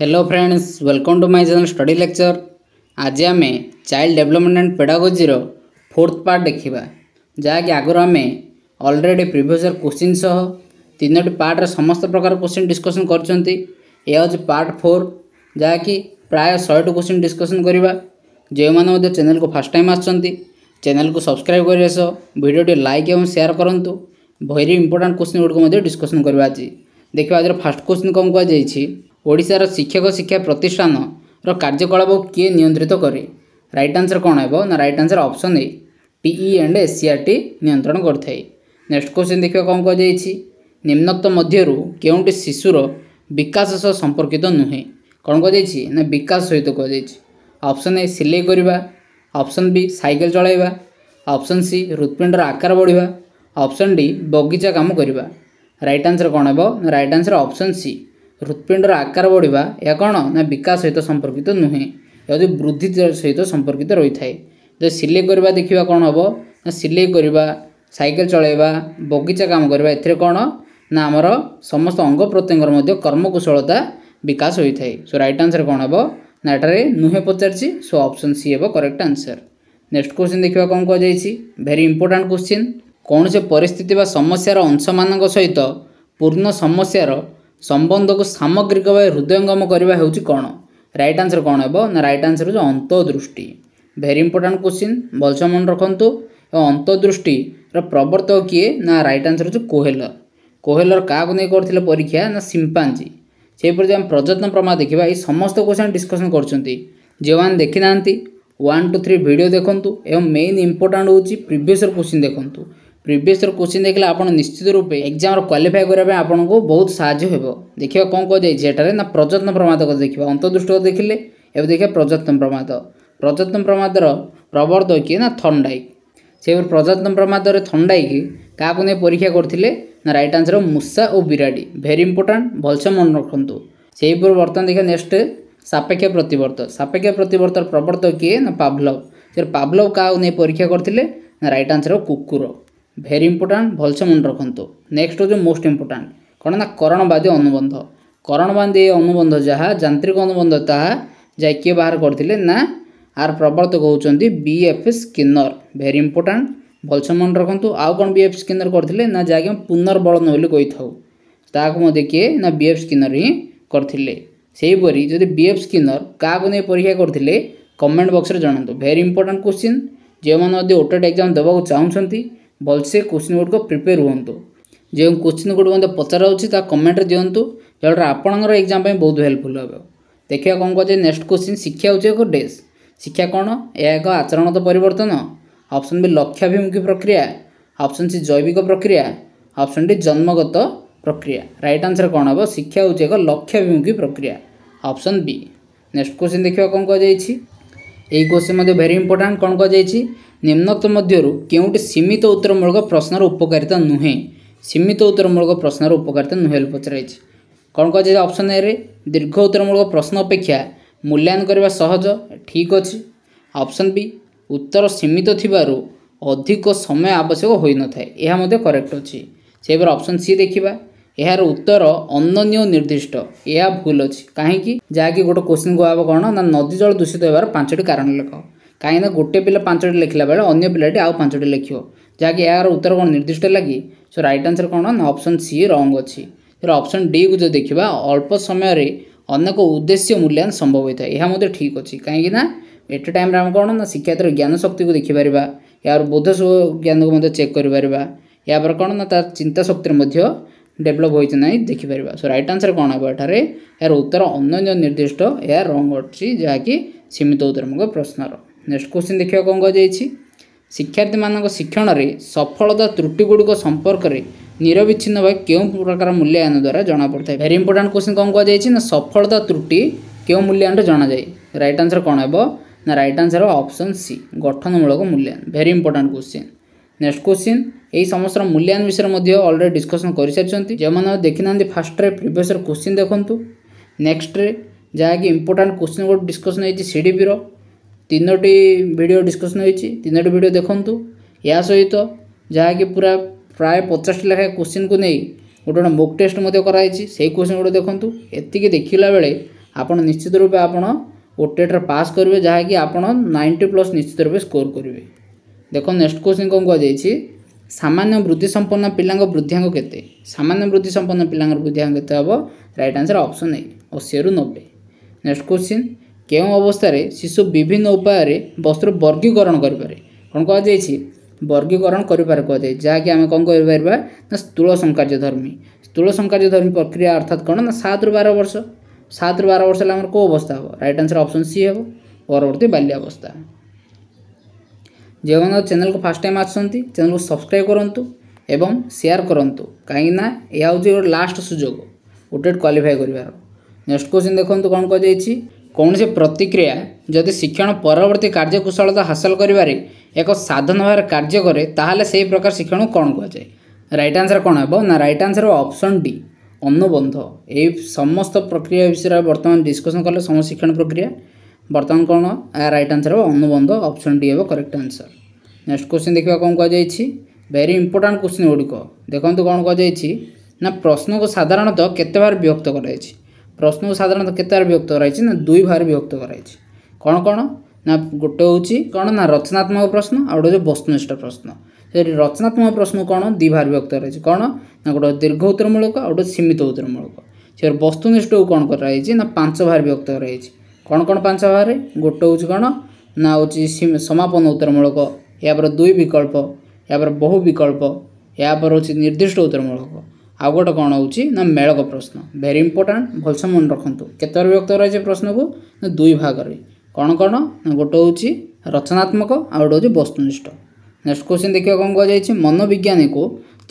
hello friends welcome to my channel study lecture आज आम child development and pedagogy fourth part देखा जहाँकि आगर आम अलरेडी प्रिभसर क्वेश्चन सह तीनो पार्ट्र समस्त प्रकार क्वेश्चन डिस्कसन कर पार्ट फोर जहाँकि प्राय शहेटी क्वेश्चन डिस्कसन करवा जो मैंने चैनल को फास्ट टाइम आसुँच चैनल को सब्सक्राइब करने सह भिडटे लाइक और सेयार करूँ भेरी इंपोर्टां क्वेश्चन गुड़िक डिस्कसन करवा आज देखा आज फास्ट क्वेश्चन कौन कह ଓଡ଼ିଶାର ଶିକ୍ଷକ ଶିକ୍ଷା ପ୍ରତିଷ୍ଠାନର କାର୍ଯ୍ୟକଳାପ କିଏ ନିୟନ୍ତ୍ରିତ କରେ ରାଇଟ୍ ଆନ୍ସର୍ କ'ଣ ହେବ ନା ରାଇଟ୍ ଆନ୍ସର ଅପସନ୍ ଏ ଟିଇ ଆଣ୍ଡ ଏସିଆର୍ ଟି ନିୟନ୍ତ୍ରଣ କରିଥାଏ ନେକ୍ସଟ କ୍ୱେଶ୍ଚିନ୍ ଦେଖିବା କ'ଣ କୁହାଯାଇଛି ନିମ୍ନକ୍ତ ମଧ୍ୟରୁ କେଉଁଠି ଶିଶୁର ବିକାଶ ସହ ସମ୍ପର୍କିତ ନୁହେଁ କ'ଣ କୁହାଯାଇଛି ନା ବିକାଶ ସହିତ କୁହାଯାଇଛି ଅପସନ୍ ଏ ସିଲେଇ କରିବା ଅପସନ୍ ବି ସାଇକେଲ ଚଳାଇବା ଅପସନ୍ ସି ହୃତ୍ପିଣ୍ଡର ଆକାର ବଢ଼ିବା ଅପସନ୍ ଡି ବଗିଚା କାମ କରିବା ରାଇଟ୍ ଆନ୍ସର୍ କ'ଣ ହେବ ରାଇଟ୍ ଆନ୍ସର୍ ଅପସନ୍ ସି ହୃତ୍ପିଣ୍ଡର ଆକାର ବଢ଼ିବା ଏହା କ'ଣ ନା ବିକାଶ ସହିତ ସମ୍ପର୍କିତ ନୁହେଁ ଏହା ଯଦି ବୃଦ୍ଧି ସହିତ ସମ୍ପର୍କିତ ରହିଥାଏ ଯଦି ସିଲେଇ କରିବା ଦେଖିବା କ'ଣ ହେବ ନା ସିଲେଇ କରିବା ସାଇକେଲ ଚଳାଇବା ବଗିଚା କାମ କରିବା ଏଥିରେ କ'ଣ ନା ଆମର ସମସ୍ତ ଅଙ୍ଗ ପ୍ରତ୍ୟଙ୍ଗର ମଧ୍ୟ କର୍ମକୁଶଳତା ବିକାଶ ହୋଇଥାଏ ସୋ ରାଇଟ୍ ଆନ୍ସର କ'ଣ ହେବ ନା ଏଠାରେ ନୁହେଁ ପଚାରିଛି ସୋ ଅପସନ୍ ସି ହେବ କରେକ୍ଟ ଆନ୍ସର ନେକ୍ସଟ କୋଶ୍ଚିନ୍ ଦେଖିବା କ'ଣ କୁହାଯାଇଛି ଭେରି ଇମ୍ପୋର୍ଟାଣ୍ଟ କୋଶ୍ଚିନ୍ କୌଣସି ପରିସ୍ଥିତି ବା ସମସ୍ୟାର ଅଂଶମାନଙ୍କ ସହିତ ପୂର୍ଣ୍ଣ ସମସ୍ୟାର ସମ୍ବନ୍ଧକୁ ସାମଗ୍ରିକ ଭାବେ ହୃଦୟଙ୍ଗମ କରିବା ହେଉଛି କ'ଣ ରାଇଟ୍ ଆନ୍ସର୍ କ'ଣ ହେବ ନା ରାଇଟ୍ ଆନ୍ସର୍ ହେଉଛି ଅନ୍ତଦୃଷ୍ଟି ଭେରି ଇମ୍ପୋର୍ଟାଣ୍ଟ କୋଶ୍ଚିନ୍ ଭଲସେ ମନେ ରଖନ୍ତୁ ଏବଂ ଅନ୍ତଦୃଷ୍ଟିର ପ୍ରବର୍ତ୍ତକ କିଏ ନା ରାଇଟ୍ ଆନ୍ସର୍ ହେଉଛି କୋହେଲର କୋହେଲର କାହାକୁ ନେଇ କରିଥିଲେ ପରୀକ୍ଷା ନା ସିମ୍ପାଞ୍ଜି ସେହିପରି ଯଦି ଆମେ ପ୍ରଯତ୍ନ ପ୍ରମାଣ ଦେଖିବା ଏହି ସମସ୍ତ କୋଶ୍ଚିନ୍ ଡିସ୍କସନ୍ କରୁଛନ୍ତି ଯେଉଁମାନେ ଦେଖିନାହାନ୍ତି ୱାନ୍ ଟୁ ଥ୍ରୀ ଭିଡ଼ିଓ ଦେଖନ୍ତୁ ଏବଂ ମେନ୍ ଇମ୍ପୋର୍ଟାଣ୍ଟ ହେଉଛି ପ୍ରିଭିୟସ୍ର କୋଶ୍ଚିନ୍ ଦେଖନ୍ତୁ ପ୍ରିଭିୟସ୍ ଇୟର୍ କୋଶ୍ଚିନ୍ ଦେଖିଲେ ଆପଣ ନିଶ୍ଚିତ ରୂପେ ଏକ୍ଜାମ୍ର କ୍ୱାଲିଫାଏ କରିବା ପାଇଁ ଆପଣଙ୍କୁ ବହୁତ ସାହାଯ୍ୟ ହେବ ଦେଖିବା କ'ଣ କୁହାଯାଇଛି ଏଠାରେ ନା ପ୍ରଯତ୍ନ ପ୍ରମାଦ କଥା ଦେଖିବା ଅନ୍ତର୍ଦୃଷ୍ଟ ଦେଖିଲେ ଏବେ ଦେଖିବା ପ୍ରଯତ୍ନ ପ୍ରମାଦ ପ୍ରଯତ୍ନ ପ୍ରମାଦର ପ୍ରବର୍ତ୍ତ କିଏ ନା ଥଣ୍ଡାଇକ୍ ସେହିପରି ପ୍ରଯତ୍ନ ପ୍ରମାଦରେ ଥଣ୍ଡାଇକ୍ କାହାକୁ ନେଇ ପରୀକ୍ଷା କରିଥିଲେ ନା ରାଇଟ୍ ଆନ୍ସର୍ ମୂଷା ଓ ବିରାଡ଼ି ଭେରି ଇମ୍ପୋର୍ଟାଣ୍ଟ ଭଲସେ ମନେ ରଖନ୍ତୁ ସେହିପରି ବର୍ତ୍ତମାନ ଦେଖିବା ନେକ୍ସଟ ସାପେକ୍ଷ ପ୍ରତିବର୍ତ୍ତ ସାପେକ୍ଷ ପ୍ରତିବର୍ତ୍ତର ପ୍ରବର୍ତ୍ତ କିଏ ନା ପାଭଲଭ ସେ ପାଭଲଭ କାହାକୁ ନେଇ ପରୀକ୍ଷା କରିଥିଲେ ନା ରାଇଟ୍ ଆନ୍ସର୍ କୁକୁର ଭେରି ଇମ୍ପୋର୍ଟାଣ୍ଟ ଭଲସେ ମନେ ରଖନ୍ତୁ ନେକ୍ସଟ ହେଉଛି ମୋଷ୍ଟ ଇମ୍ପୋର୍ଟାଣ୍ଟ କ'ଣ ନା କରଣବାଦୀ ଅନୁବନ୍ଧ କରଣବାଦୀ ଅନୁବନ୍ଧ ଯାହା ଯାନ୍ତ୍ରିକ ଅନୁବନ୍ଧ ତାହା ଯାଇ କିଏ ବାହାର କରିଥିଲେ ନା ଆର୍ ପ୍ରବର୍ତ୍ତକ ହେଉଛନ୍ତି B F Skinner very important ଭଲସେ ମନେ ରଖନ୍ତୁ ଆଉ କ'ଣ ବି ଏଫ୍ ସ୍କିନର କରିଥିଲେ ନା ଯାହାକି ଆମେ ପୁନର୍ବଳନ ବୋଲି କହିଥାଉ ତାହାକୁ ମଧ୍ୟ କିଏ ନା ବି ଏଫ୍ ସ୍କିନର ହିଁ କରିଥିଲେ ସେହିପରି ଯଦି ବି ଏଫ୍ ସ୍କିନର କାହାକୁ ନେଇ ପରୀକ୍ଷା କରିଥିଲେ କମେଣ୍ଟ ବକ୍ସରେ ଜଣାନ୍ତୁ ଭେରି ଇମ୍ପୋର୍ଟାଣ୍ଟ କୋଶ୍ଚିନ୍ ଯେଉଁମାନେ ଯଦି ଓଟେଟ୍ ଏକ୍ଜାମ୍ ଦେବାକୁ ଚାହୁଁଛନ୍ତି ଭଲସେ କୋଶ୍ଚିନ୍ ଗୁଡ଼ିକ ପ୍ରିପେୟାର୍ ହୁଅନ୍ତୁ ଯେଉଁ କୋଶ୍ଚିନ୍ ଗୁଡ଼ିକ ମଧ୍ୟ ପଚରାଉଛି ତା କମେଣ୍ଟରେ ଦିଅନ୍ତୁ ଯାହାଦ୍ୱାରା ଆପଣଙ୍କର ଏକ୍ଜାମ୍ ପାଇଁ ବହୁତ ହେଲ୍ପଫୁଲ୍ ହେବ ଦେଖିବା କ'ଣ କୁହାଯାଏ ନେକ୍ସଟ କୋଶ୍ଚିନ୍ ଶିକ୍ଷା ହେଉଛି ଏକ ଡେସ୍ ଶିକ୍ଷା କ'ଣ ଏହା ଏକ ଆଚରଣଗତ ପରିବର୍ତ୍ତନ ଅପସନ୍ ବି ଲକ୍ଷ୍ୟାଭିମୁଖୀ ପ୍ରକ୍ରିୟା ଅପସନ୍ ସି ଜୈବିକ ପ୍ରକ୍ରିୟା ଅପସନ୍ ଡି ଜନ୍ମଗତ ପ୍ରକ୍ରିୟା ରାଇଟ୍ ଆନ୍ସର୍ କ'ଣ ହେବ ଶିକ୍ଷା ହେଉଛି ଏକ ଲକ୍ଷ୍ୟାଭିମୁଖୀ ପ୍ରକ୍ରିୟା ଅପସନ୍ ବି ନେକ୍ସଟ କୋଶ୍ଚିନ୍ ଦେଖିବା କ'ଣ କୁହାଯାଇଛି এই কোশ্চেন ମଧ୍ୟ ଭେରି ইম্পর্টাট କଣ କୁହାଯାଇଛି ନିମ୍ନକ୍ତ ମଧ୍ୟରୁ କେଉଁଠି ସୀମିତ ଉତ୍ତରମୂଳକ ପ୍ରଶ୍ନର ଉପକାରିତା ନୁହେଁ ସୀମିତ ଉତ୍ତରମୂଳକ ପ୍ରଶ୍ନର ଉପକାରିତା ନୁହେଁ ବୋଲି ପଚରାଯାଇଛି କ'ଣ କହାଯାଇଛି ଅପସନ୍ ଏରେ ଦୀର୍ଘ ଉତ୍ତରମୂଳକ ପ୍ରଶ୍ନ ଅପେକ୍ଷା ମୂଲ୍ୟାୟନ କରିବା ସହଜ ଠିକ୍ ଅଛି ଅପସନ୍ ବି ଉତ୍ତର ସୀମିତ ଥିବାରୁ ଅଧିକ ସମୟ ଆବଶ୍ୟକ ହୋଇନଥାଏ ଏହା ମଧ୍ୟ କରେକ୍ଟ ଅଛି ସେହିପରି ଅପସନ୍ ସି ଦେଖିବା ଏହାର ଉତ୍ତର ଅନନ୍ୟ ନିର୍ଦ୍ଦିଷ୍ଟ ଏହା ଭୁଲ ଅଛି କାହିଁକି ଯାହାକି ଗୋଟେ କୋଶ୍ଚିନ୍ କୁହାହେବ କ'ଣ ନା ନଦୀ ଜଳ ଦୂଷିତ ହେବାର ପାଞ୍ଚଟି କାରଣ ଲେଖ କାହିଁକିନା ଗୋଟେ ପିଲା ପାଞ୍ଚଟି ଲେଖିଲା ବେଳେ ଅନ୍ୟ ପିଲାଟି ଆଉ ପାଞ୍ଚଟି ଲେଖିବ ଯାହାକି ଏହାର ଉତ୍ତର କ'ଣ ନିର୍ଦ୍ଦିଷ୍ଟ ହେଲା କି ସୋ ରାଇଟ୍ ଆନ୍ସର୍ କ'ଣ ନା ଅପସନ୍ ସି ରଙ୍ଗ ଅଛି ଏହାର ଅପସନ୍ ଡିକୁ ଯଦି ଦେଖିବା ଅଳ୍ପ ସମୟରେ ଅନେକ ଉଦ୍ଦେଶ୍ୟ ମୂଲ୍ୟାୟନ ସମ୍ଭବ ହୋଇଥାଏ ଏହା ମଧ୍ୟ ଠିକ୍ ଅଛି କାହିଁକି ନା ଏତେ ଟାଇମ୍ରେ ଆମେ କ'ଣ ନା ଶିକ୍ଷାର୍ଥୀର ଜ୍ଞାନ ଶକ୍ତିକୁ ଦେଖିପାରିବା ଏହାର ବୋଧ ଜ୍ଞାନକୁ ମଧ୍ୟ ଚେକ୍ କରିପାରିବା ଏହାପରେ କ'ଣ ନା ତା'ର ଚିନ୍ତା ଶକ୍ତିରେ ମଧ୍ୟ ଡେଭଲପ୍ ହୋଇଛି ନାହିଁ ଦେଖିପାରିବା ସୋ ରାଇଟ୍ ଆନ୍ସର୍ କ'ଣ ହେବ ଏଠାରେ ଏହାର ଉତ୍ତର ଅନ୍ୟ ନିର୍ଦ୍ଦିଷ୍ଟ ଏହା ରଙ୍ଗ ଅଛି ଯାହାକି ସୀମିତ ଉତ୍ତରମୂଳକ ପ୍ରଶ୍ନର ନେକ୍ସଟ କୋଶ୍ଚିନ୍ ଦେଖିବା କ'ଣ କୁହାଯାଇଛି ଶିକ୍ଷାର୍ଥୀମାନଙ୍କ ଶିକ୍ଷଣରେ ସଫଳତା ତ୍ରୁଟିଗୁଡ଼ିକ ସମ୍ପର୍କରେ ନିରବିଚ୍ଛିନ୍ନ ଭାବେ କେଉଁ ପ୍ରକାର ମୂଲ୍ୟାୟନ ଦ୍ୱାରା ଜଣାପଡ଼ିଥାଏ ଭେରି ଇମ୍ପୋର୍ଟାଣ୍ଟ କୋଶ୍ଚିନ୍ କ'ଣ କୁହାଯାଇଛି ନା ସଫଳତା ତ୍ରୁଟି କେଉଁ ମୂଲ୍ୟାୟନରେ ଜଣାଯାଏ ରାଇଟ୍ ଆନ୍ସର୍ କ'ଣ ହେବ ନା ରାଇଟ୍ ଆନ୍ସର୍ ଅପସନ୍ ସି ଗଠନମୂଳକ ମୂଲ୍ୟାୟନ very important question next question ଏହି ସମସ୍ତର ମୂଲ୍ୟାୟନ ବିଷୟରେ ମଧ୍ୟ ଅଲରେଡ଼ି ଡିସ୍କସନ୍ କରିସାରିଛନ୍ତି ଯେଉଁମାନେ ଦେଖିନାହାନ୍ତି ଫାର୍ଷ୍ଟରେ ପ୍ରିଭିୟସ୍ର କୋଶ୍ଚିନ୍ ଦେଖନ୍ତୁ ନେକ୍ସଟରେ ଯାହାକି ଇମ୍ପୋର୍ଟାଣ୍ଟ କୋଶ୍ଚିନ୍ ଗୋଟେ ଡିସ୍କସନ୍ ହେଇଛି ସିଡ଼ିପିର ତିନୋଟି ଭିଡ଼ିଓ ଡିସ୍କସନ୍ ହୋଇଛି ତିନୋଟି ଭିଡ଼ିଓ ଦେଖନ୍ତୁ ଏହା ସହିତ ଯାହାକି ପୁରା ପ୍ରାୟ ପଚାଶଟି ଲେଖାଏଁ କୋଶ୍ଚିନ୍କୁ ନେଇ ଗୋଟେ ଗୋଟେ ମୋକ୍ ଟେଷ୍ଟ ମଧ୍ୟ କରାଯାଇଛି ସେଇ କୋଶ୍ଚିନ୍ ଗୋଟେ ଦେଖନ୍ତୁ ଏତିକି ଦେଖିଲା ବେଳେ ଆପଣ ନିଶ୍ଚିତ ରୂପେ ଆପଣ ଓଟେଟ୍ରେ ପାସ୍ କରିବେ ଯାହାକି ଆପଣ ନାଇଣ୍ଟି ପ୍ଲସ୍ ନିଶ୍ଚିତ ରୂପେ ସ୍କୋର୍ କରିବେ ଦେଖ ନେକ୍ସଟ କୋଶ୍ଚିନ୍ କ'ଣ କୁହାଯାଇଛି ସାମାନ୍ୟ ବୃଦ୍ଧି ସମ୍ପନ୍ନ ପିଲାଙ୍କ ବୃଦ୍ଧାଙ୍କ କେତେ ସାମାନ୍ୟ ବୃଦ୍ଧି ସମ୍ପନ୍ନ ପିଲାଙ୍କର ବୃଦ୍ଧାଙ୍କ କେତେ ହେବ ରାଇଟ୍ ଆନ୍ସର୍ ଅପସନ୍ ଏ ଅଶୀରୁ ନବେ ନେକ୍ସଟ କୋଶ୍ଚିନ୍ କେଉଁ ଅବସ୍ଥାରେ ଶିଶୁ ବିଭିନ୍ନ ଉପାୟରେ ବସ୍ତ୍ର ବର୍ଗୀକରଣ କରିପାରେ କ'ଣ କୁହାଯାଇଛି ବର୍ଗୀକରଣ କରିପାରେ କୁହାଯାଇଛି ଯାହାକି ଆମେ କ'ଣ କରିପାରିବା ନା ସ୍ଥୂଳ ସଂକାର୍ଯ୍ୟଧର୍ମୀ ସ୍ଥୂଳ ସଂକାର୍ଯ୍ୟଧର୍ମୀ ପ୍ରକ୍ରିୟା ଅର୍ଥାତ୍ କ'ଣ ନା ସାତରୁ ବାର ବର୍ଷ ସାତରୁ ବାର ବର୍ଷ ହେଲେ ଆମର କେଉଁ ଅବସ୍ଥା ହେବ ରାଇଟ୍ ଆନ୍ସର୍ ଅପସନ୍ ସି ହେବ ପରବର୍ତ୍ତୀ ବାଲ୍ୟାବସ୍ଥା ଯେଉଁମାନେ ଚ୍ୟାନେଲ୍କୁ ଫାର୍ଷ୍ଟ ଟାଇମ୍ ଆସୁଛନ୍ତି ଚ୍ୟାନେଲ୍କୁ ସବସ୍କ୍ରାଇବ୍ କରନ୍ତୁ ଏବଂ ସେୟାର କରନ୍ତୁ କାହିଁକିନା ଏହା ହେଉଛି ଗୋଟେ ଲାଷ୍ଟ ସୁଯୋଗ ଗୋଟେ କ୍ୱାଲିଫାଏ କରିବାର ନେକ୍ସଟ କୋଶ୍ଚିନ୍ ଦେଖନ୍ତୁ କ'ଣ କୁହାଯାଇଛି କୌଣସି ପ୍ରତିକ୍ରିୟା ଯଦି ଶିକ୍ଷଣ ପରବର୍ତ୍ତୀ କାର୍ଯ୍ୟକୁଶଳତା ହାସଲ କରିବାରେ ଏକ ସାଧନ ଭାବରେ କାର୍ଯ୍ୟ କରେ ତାହେଲେ ସେହି ପ୍ରକାର ଶିକ୍ଷଣକୁ କ'ଣ କୁହାଯାଏ ରାଇଟ୍ ଆନ୍ସର୍ କ'ଣ ହେବ ନା ରାଇଟ୍ ଆନ୍ସର୍ ଅପସନ୍ ଡି ଅନୁବନ୍ଧ ଏହି ସମସ୍ତ ପ୍ରକ୍ରିୟା ବିଷୟରେ ବର୍ତ୍ତମାନ ଡିସ୍କସନ୍ କଲେ ସମସ୍ତ ଶିକ୍ଷଣ ପ୍ରକ୍ରିୟା ବର୍ତ୍ତମାନ କ'ଣ ରାଇଟ୍ ଆନ୍ସର୍ ହେବ ଅନୁବନ୍ଧ ଅପସନ୍ ଡି ହେବ କରେକ୍ଟ ଆନ୍ସର୍ ନେକ୍ସଟ କୋଶ୍ଚିନ୍ ଦେଖିବା କ'ଣ କୁହାଯାଇଛି ଭେରି ଇମ୍ପୋର୍ଟାଣ୍ଟ କୋଶ୍ଚିନ୍ ଗୁଡ଼ିକ ଦେଖନ୍ତୁ କ'ଣ କୁହାଯାଇଛି ନା ପ୍ରଶ୍ନକୁ ସାଧାରଣତଃ କେତେ ଭାବରେ ବିଭକ୍ତ କରାଯାଇଛି ପ୍ରଶ୍ନକୁ ସାଧାରଣତଃ କେତେବାର ବିଭକ୍ତ କରାଯାଇଛି ନା ଦୁଇ ଭାଗରେ ବିଭକ୍ତ କରାଯାଇଛି କ'ଣ କ'ଣ ନା ଗୋଟେ ହେଉଛି କ'ଣ ନା ରଚନାତ୍ମକ ପ୍ରଶ୍ନ ଆଉ ଗୋଟେ ହେଉଛି ବସ୍ତୁନିଷ୍ଠ ପ୍ରଶ୍ନ ସେଠି ରଚନାତ୍ମକ ପ୍ରଶ୍ନ କ'ଣ ଦୁଇ ଭାଗରେ ବିଭକ୍ତ କରାଯାଇଛି କ'ଣ ନା ଗୋଟେ ଦୀର୍ଘ ଉତ୍ତରମୂଳକ ଆଉ ଗୋଟେ ସୀମିତ ଉତ୍ତରମୂଳକ ସେଠି ବସ୍ତୁନିଷ୍ଠକୁ କ'ଣ କରାଯାଇଛି ନା ପାଞ୍ଚ ଭାଗରେ ବିଭକ୍ତ କରାଯାଇଛି କ'ଣ କ'ଣ ପାଞ୍ଚ ଭାଗରେ ଗୋଟେ ହେଉଛି କ'ଣ ନା ହେଉଛି ସମାପନ ଉତ୍ତରମୂଳକ ଏହାପରେ ଦୁଇ ବିକଳ୍ପ ଏହାପରେ ବହୁ ବିକଳ୍ପ ଏହାପରେ ହେଉଛି ନିର୍ଦ୍ଦିଷ୍ଟ ଉତ୍ତରମୂଳକ ଆଉ ଗୋଟେ କ'ଣ ହେଉଛି ନା ମେଳକ ପ୍ରଶ୍ନ ଭେରି ଇମ୍ପୋର୍ଟାଣ୍ଟ ଭଲସେ ମନେ ରଖନ୍ତୁ କେତେବାର ବିଭକ୍ତ କରାଯାଇଛି ପ୍ରଶ୍ନକୁ ନା ଦୁଇ ଭାଗରେ କ'ଣ କ'ଣ ନା ଗୋଟେ ହେଉଛି ରଚନାତ୍ମକ ଆଉ ଗୋଟେ ହେଉଛି ବସ୍ତୁନିଷ୍ଠ ନେକ୍ସଟ କ୍ୱେଶ୍ଚିନ୍ ଦେଖିବା କ'ଣ କୁହାଯାଇଛି ମନୋବିଜ୍ଞାନୀକୁ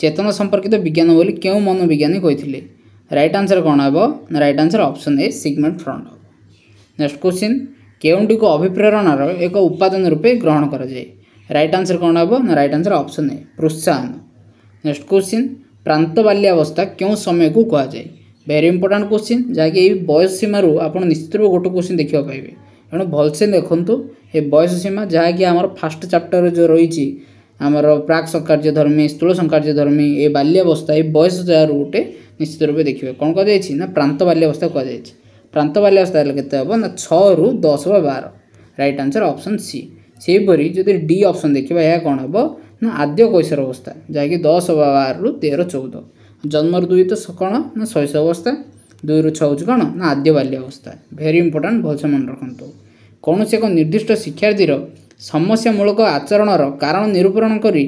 ଚେତନ ସମ୍ପର୍କିତ ବିଜ୍ଞାନ ବୋଲି କେଉଁ ମନୋବିଜ୍ଞାନୀ କହିଥିଲେ ରାଇଟ୍ ଆନ୍ସର୍ କ'ଣ ହେବ ନା right answer option A Sigmund Freud ହେବ ନେକ୍ସଟ କ୍ୱେଶ୍ଚିନ୍ କେଉଁଟିକୁ ଅଭିପ୍ରେରଣାର ଏକ ଉପାଦାନ ରୂପେ ଗ୍ରହଣ କରାଯାଏ ରାଇଟ୍ ଆନ୍ସର୍ କ'ଣ ହେବ ନା ରାଇଟ୍ ଆନ୍ସର୍ ଅପସନ୍ ଏ ପ୍ରୋତ୍ସାହନ ନେକ୍ସଟ କ୍ୱେଶ୍ଚିନ୍ প্রান্ত বাল্যাবস্থা কেউ সময়কু কুহযায়ে ভেরি ইম্পর্টাট কোশ্চিନ୍ ଯାହାକି ଏଇ ବୟସ ସୀମାରୁ ଆପଣ ନିଶ୍ଚିତ ରୂପେ ଗୋଟେ କୋଶ୍ଚିନ୍ ଦେଖିବାକୁ ପାଇବେ ତେଣୁ ଭଲସେ ଦେଖନ୍ତୁ ଏ ବୟସ ସୀମା ଯାହାକି ଆମର ଫାର୍ଷ୍ଟ ଚାପ୍ଟରରେ ଯେଉଁ ରହିଛି ଆମର ପ୍ରାକ୍ ସଂକାର୍ଯ୍ୟ ଧର୍ମୀ ସ୍ଥୂଳ ସଂକାର୍ଯ୍ୟ ଧର୍ମୀ ଏ ବାଲ୍ୟାବସ୍ଥା ଏ ବୟସ ଯାହାର ଗୋଟେ ନିଶ୍ଚିତ ରୂପେ ଦେଖିବେ କ'ଣ କୁହାଯାଇଛି ନା ପ୍ରାନ୍ତ ବାଲ୍ୟାବସ୍ଥା କୁହାଯାଇଛି ପ୍ରାନ୍ତ ବାଲ୍ୟାବସ୍ଥା ହେଲେ କେତେ ହେବ ନା ଛଅରୁ ଦଶ ବା ବାର ରାଇଟ୍ ଆନ୍ସର୍ ଅପସନ୍ ସି ସେହିପରି ଯଦି ଡି ଅପସନ୍ ଦେଖିବା ଏହା କ'ଣ ହେବ ନା ଆଦ୍ୟ କୈଶର ଅବସ୍ଥା ଯାହାକି ଦଶ ବାରରୁ ତେର ଚଉଦ ଜନ୍ମରୁ ଦୁଇ ତ କ'ଣ ନା ଶୈଶ ଅବସ୍ଥା ଦୁଇରୁ ଛଅ ହେଉଛି କ'ଣ ନା ଆଦ୍ୟ ବାଲ୍ୟ ଅବସ୍ଥା ଭେରି ଇମ୍ପୋର୍ଟାଣ୍ଟ ଭଲସେ ମନେ ରଖନ୍ତୁ କୌଣସି ଏକ ନିର୍ଦ୍ଦିଷ୍ଟ ଶିକ୍ଷାର୍ଥୀର ସମସ୍ୟା ମୂଳକ ଆଚରଣର କାରଣ ନିରୂପଣ କରି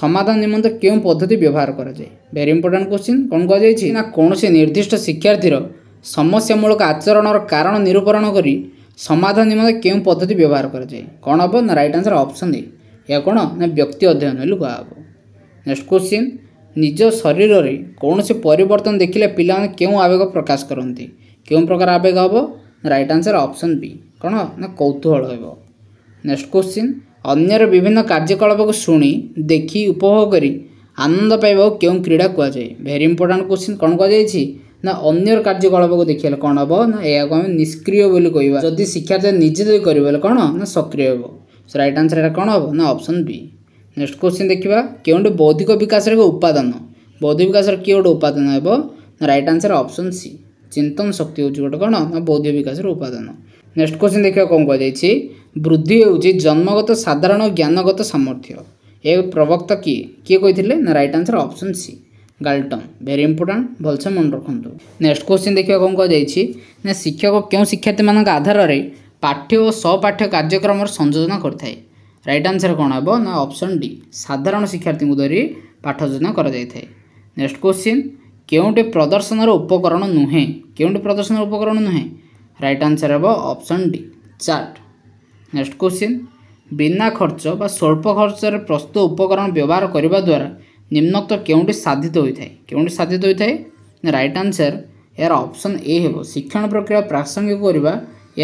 ସମାଧାନ ନିମନ୍ତେ କେଉଁ ପଦ୍ଧତି ବ୍ୟବହାର କରାଯାଏ ଭେରି ଇମ୍ପୋର୍ଟାଣ୍ଟ କ୍ୱେଶ୍ଚିନ୍ କ'ଣ କୁହାଯାଇଛି ନା କୌଣସି ନିର୍ଦ୍ଦିଷ୍ଟ ଶିକ୍ଷାର୍ଥୀର ସମସ୍ୟା ମୂଳକ ଆଚରଣର କାରଣ ନିରୂପଣ କରି ସମାଧାନ ନିମନ୍ତେ କେଉଁ ପଦ୍ଧତି ବ୍ୟବହାର କରାଯାଏ କ'ଣ ହେବ ନା ରାଇଟ୍ ଆନ୍ସର ଅପସନ୍ ଏ ଏହା କ'ଣ ନା ବ୍ୟକ୍ତି ଅଧ୍ୟୟନ ବୋଲି କୁହାହେବ ନେକ୍ସଟ କୋଶ୍ଚିନ୍ ନିଜ ଶରୀରରେ କୌଣସି ପରିବର୍ତ୍ତନ ଦେଖିଲେ ପିଲାମାନେ କେଉଁ ଆବେଗ ପ୍ରକାଶ କରନ୍ତି କେଉଁ ପ୍ରକାର ଆବେଗ ହେବ ରାଇଟ୍ ଆନ୍ସର ଅପସନ୍ ବି କ'ଣ ନା କୌତୁହଳ ହେବ ନେକ୍ସଟ କୋଶ୍ଚିନ୍ ଅନ୍ୟର ବିଭିନ୍ନ କାର୍ଯ୍ୟକଳାପକୁ ଶୁଣି ଦେଖି ଉପଭୋଗ କରି ଆନନ୍ଦ ପାଇବାକୁ କେଉଁ କ୍ରୀଡ଼ା କୁହାଯାଏ ଭେରି ଇମ୍ପୋର୍ଟାଣ୍ଟ କୋଶ୍ଚିନ୍ କ'ଣ କୁହାଯାଇଛି ନା ଅନ୍ୟର କାର୍ଯ୍ୟକଳାପକୁ ଦେଖିଲେ କ'ଣ ହେବ ନା ଏହାକୁ ଆମେ ନିଷ୍କ୍ରିୟ ବୋଲି କହିବା ଯଦି ଶିକ୍ଷାର୍ଥୀ ନିଜେ ଯଦି କରିବେ ବୋଲେ କ'ଣ ନା ସକ୍ରିୟ ହେବ ସୋ ରାଇଟ୍ ଆନ୍ସର ଏଇଟା କ'ଣ ହେବ ନା ଅପସନ୍ ବି ନେକ୍ସଟ କ୍ୱେଶ୍ଚିନ୍ ଦେଖିବା କେଉଁଠି ବୌଦ୍ଧିକ ବିକାଶର ଏକ ଉପାଦାନ ବୌଦ୍ଧିକ ବିକାଶର କିଏ ଗୋଟେ ଉପାଦାନ ହେବ ନା ରାଇଟ୍ ଆନ୍ସର ଅପସନ୍ ସି ଚିନ୍ତନ ଶକ୍ତି ହେଉଛି ଗୋଟେ କ'ଣ ନା ବୌଦ୍ଧିକ ବିକାଶର ଉପାଦାନ ନେକ୍ସଟ କ୍ୱେଶ୍ଚିନ୍ ଦେଖିବା କ'ଣ କୁହାଯାଇଛି ବୃଦ୍ଧି ହେଉଛି ଜନ୍ମଗତ ସାଧାରଣ ଜ୍ଞାନଗତ ସାମର୍ଥ୍ୟ ଏ ପ୍ରବକ୍ତା କିଏ କିଏ କହିଥିଲେ ନା right answer option C Galton very important ଭଲସେ ମନେ ରଖନ୍ତୁ ନେକ୍ସଟ କ୍ୱେଶ୍ଚିନ୍ ଦେଖିବା କ'ଣ କୁହାଯାଇଛି ନା ଶିକ୍ଷକ କେଉଁ ଶିକ୍ଷାର୍ଥୀମାନଙ୍କ ଆଧାରରେ ପାଠ୍ୟ ଓ ସପାଠ୍ୟ କାର୍ଯ୍ୟକ୍ରମର ସଂଯୋଜନ କରିଥାଏ ରାଇଟ୍ ଆନ୍ସର୍ କ'ଣ ହେବ ନା ଅପସନ୍ ଡି ସାଧାରଣ ଶିକ୍ଷାର୍ଥୀଙ୍କ ଦ୍ୱାରା ପାଠ ଯୋଜନା କରାଯାଇଥାଏ ନେକ୍ସଟ କୋଶ୍ଚିନ୍ କେଉଁଠି ପ୍ରଦର୍ଶନର ଉପକରଣ ନୁହେଁ କେଉଁଠି ପ୍ରଦର୍ଶନର ଉପକରଣ ନୁହେଁ ରାଇଟ୍ ଆନ୍ସର୍ ହେବ option D chart next question ବିନା ଖର୍ଚ୍ଚ ବା ସ୍ୱଳ୍ପ ଖର୍ଚ୍ଚରେ ପ୍ରସ୍ତୁତ ଉପକରଣ ବ୍ୟବହାର କରିବା ଦ୍ୱାରା ନିମ୍ନକ୍ତ କେଉଁଠି ସାଧିତ ହୋଇଥାଏ କେଉଁଠି ସାଧିତ ହୋଇଥାଏ ରାଇଟ୍ ଆନ୍ସର୍ ଏହାର ଅପସନ୍ ଏ ହେବ ଶିକ୍ଷଣ ପ୍ରକ୍ରିୟା ପ୍ରାସଙ୍ଗିକ କରିବା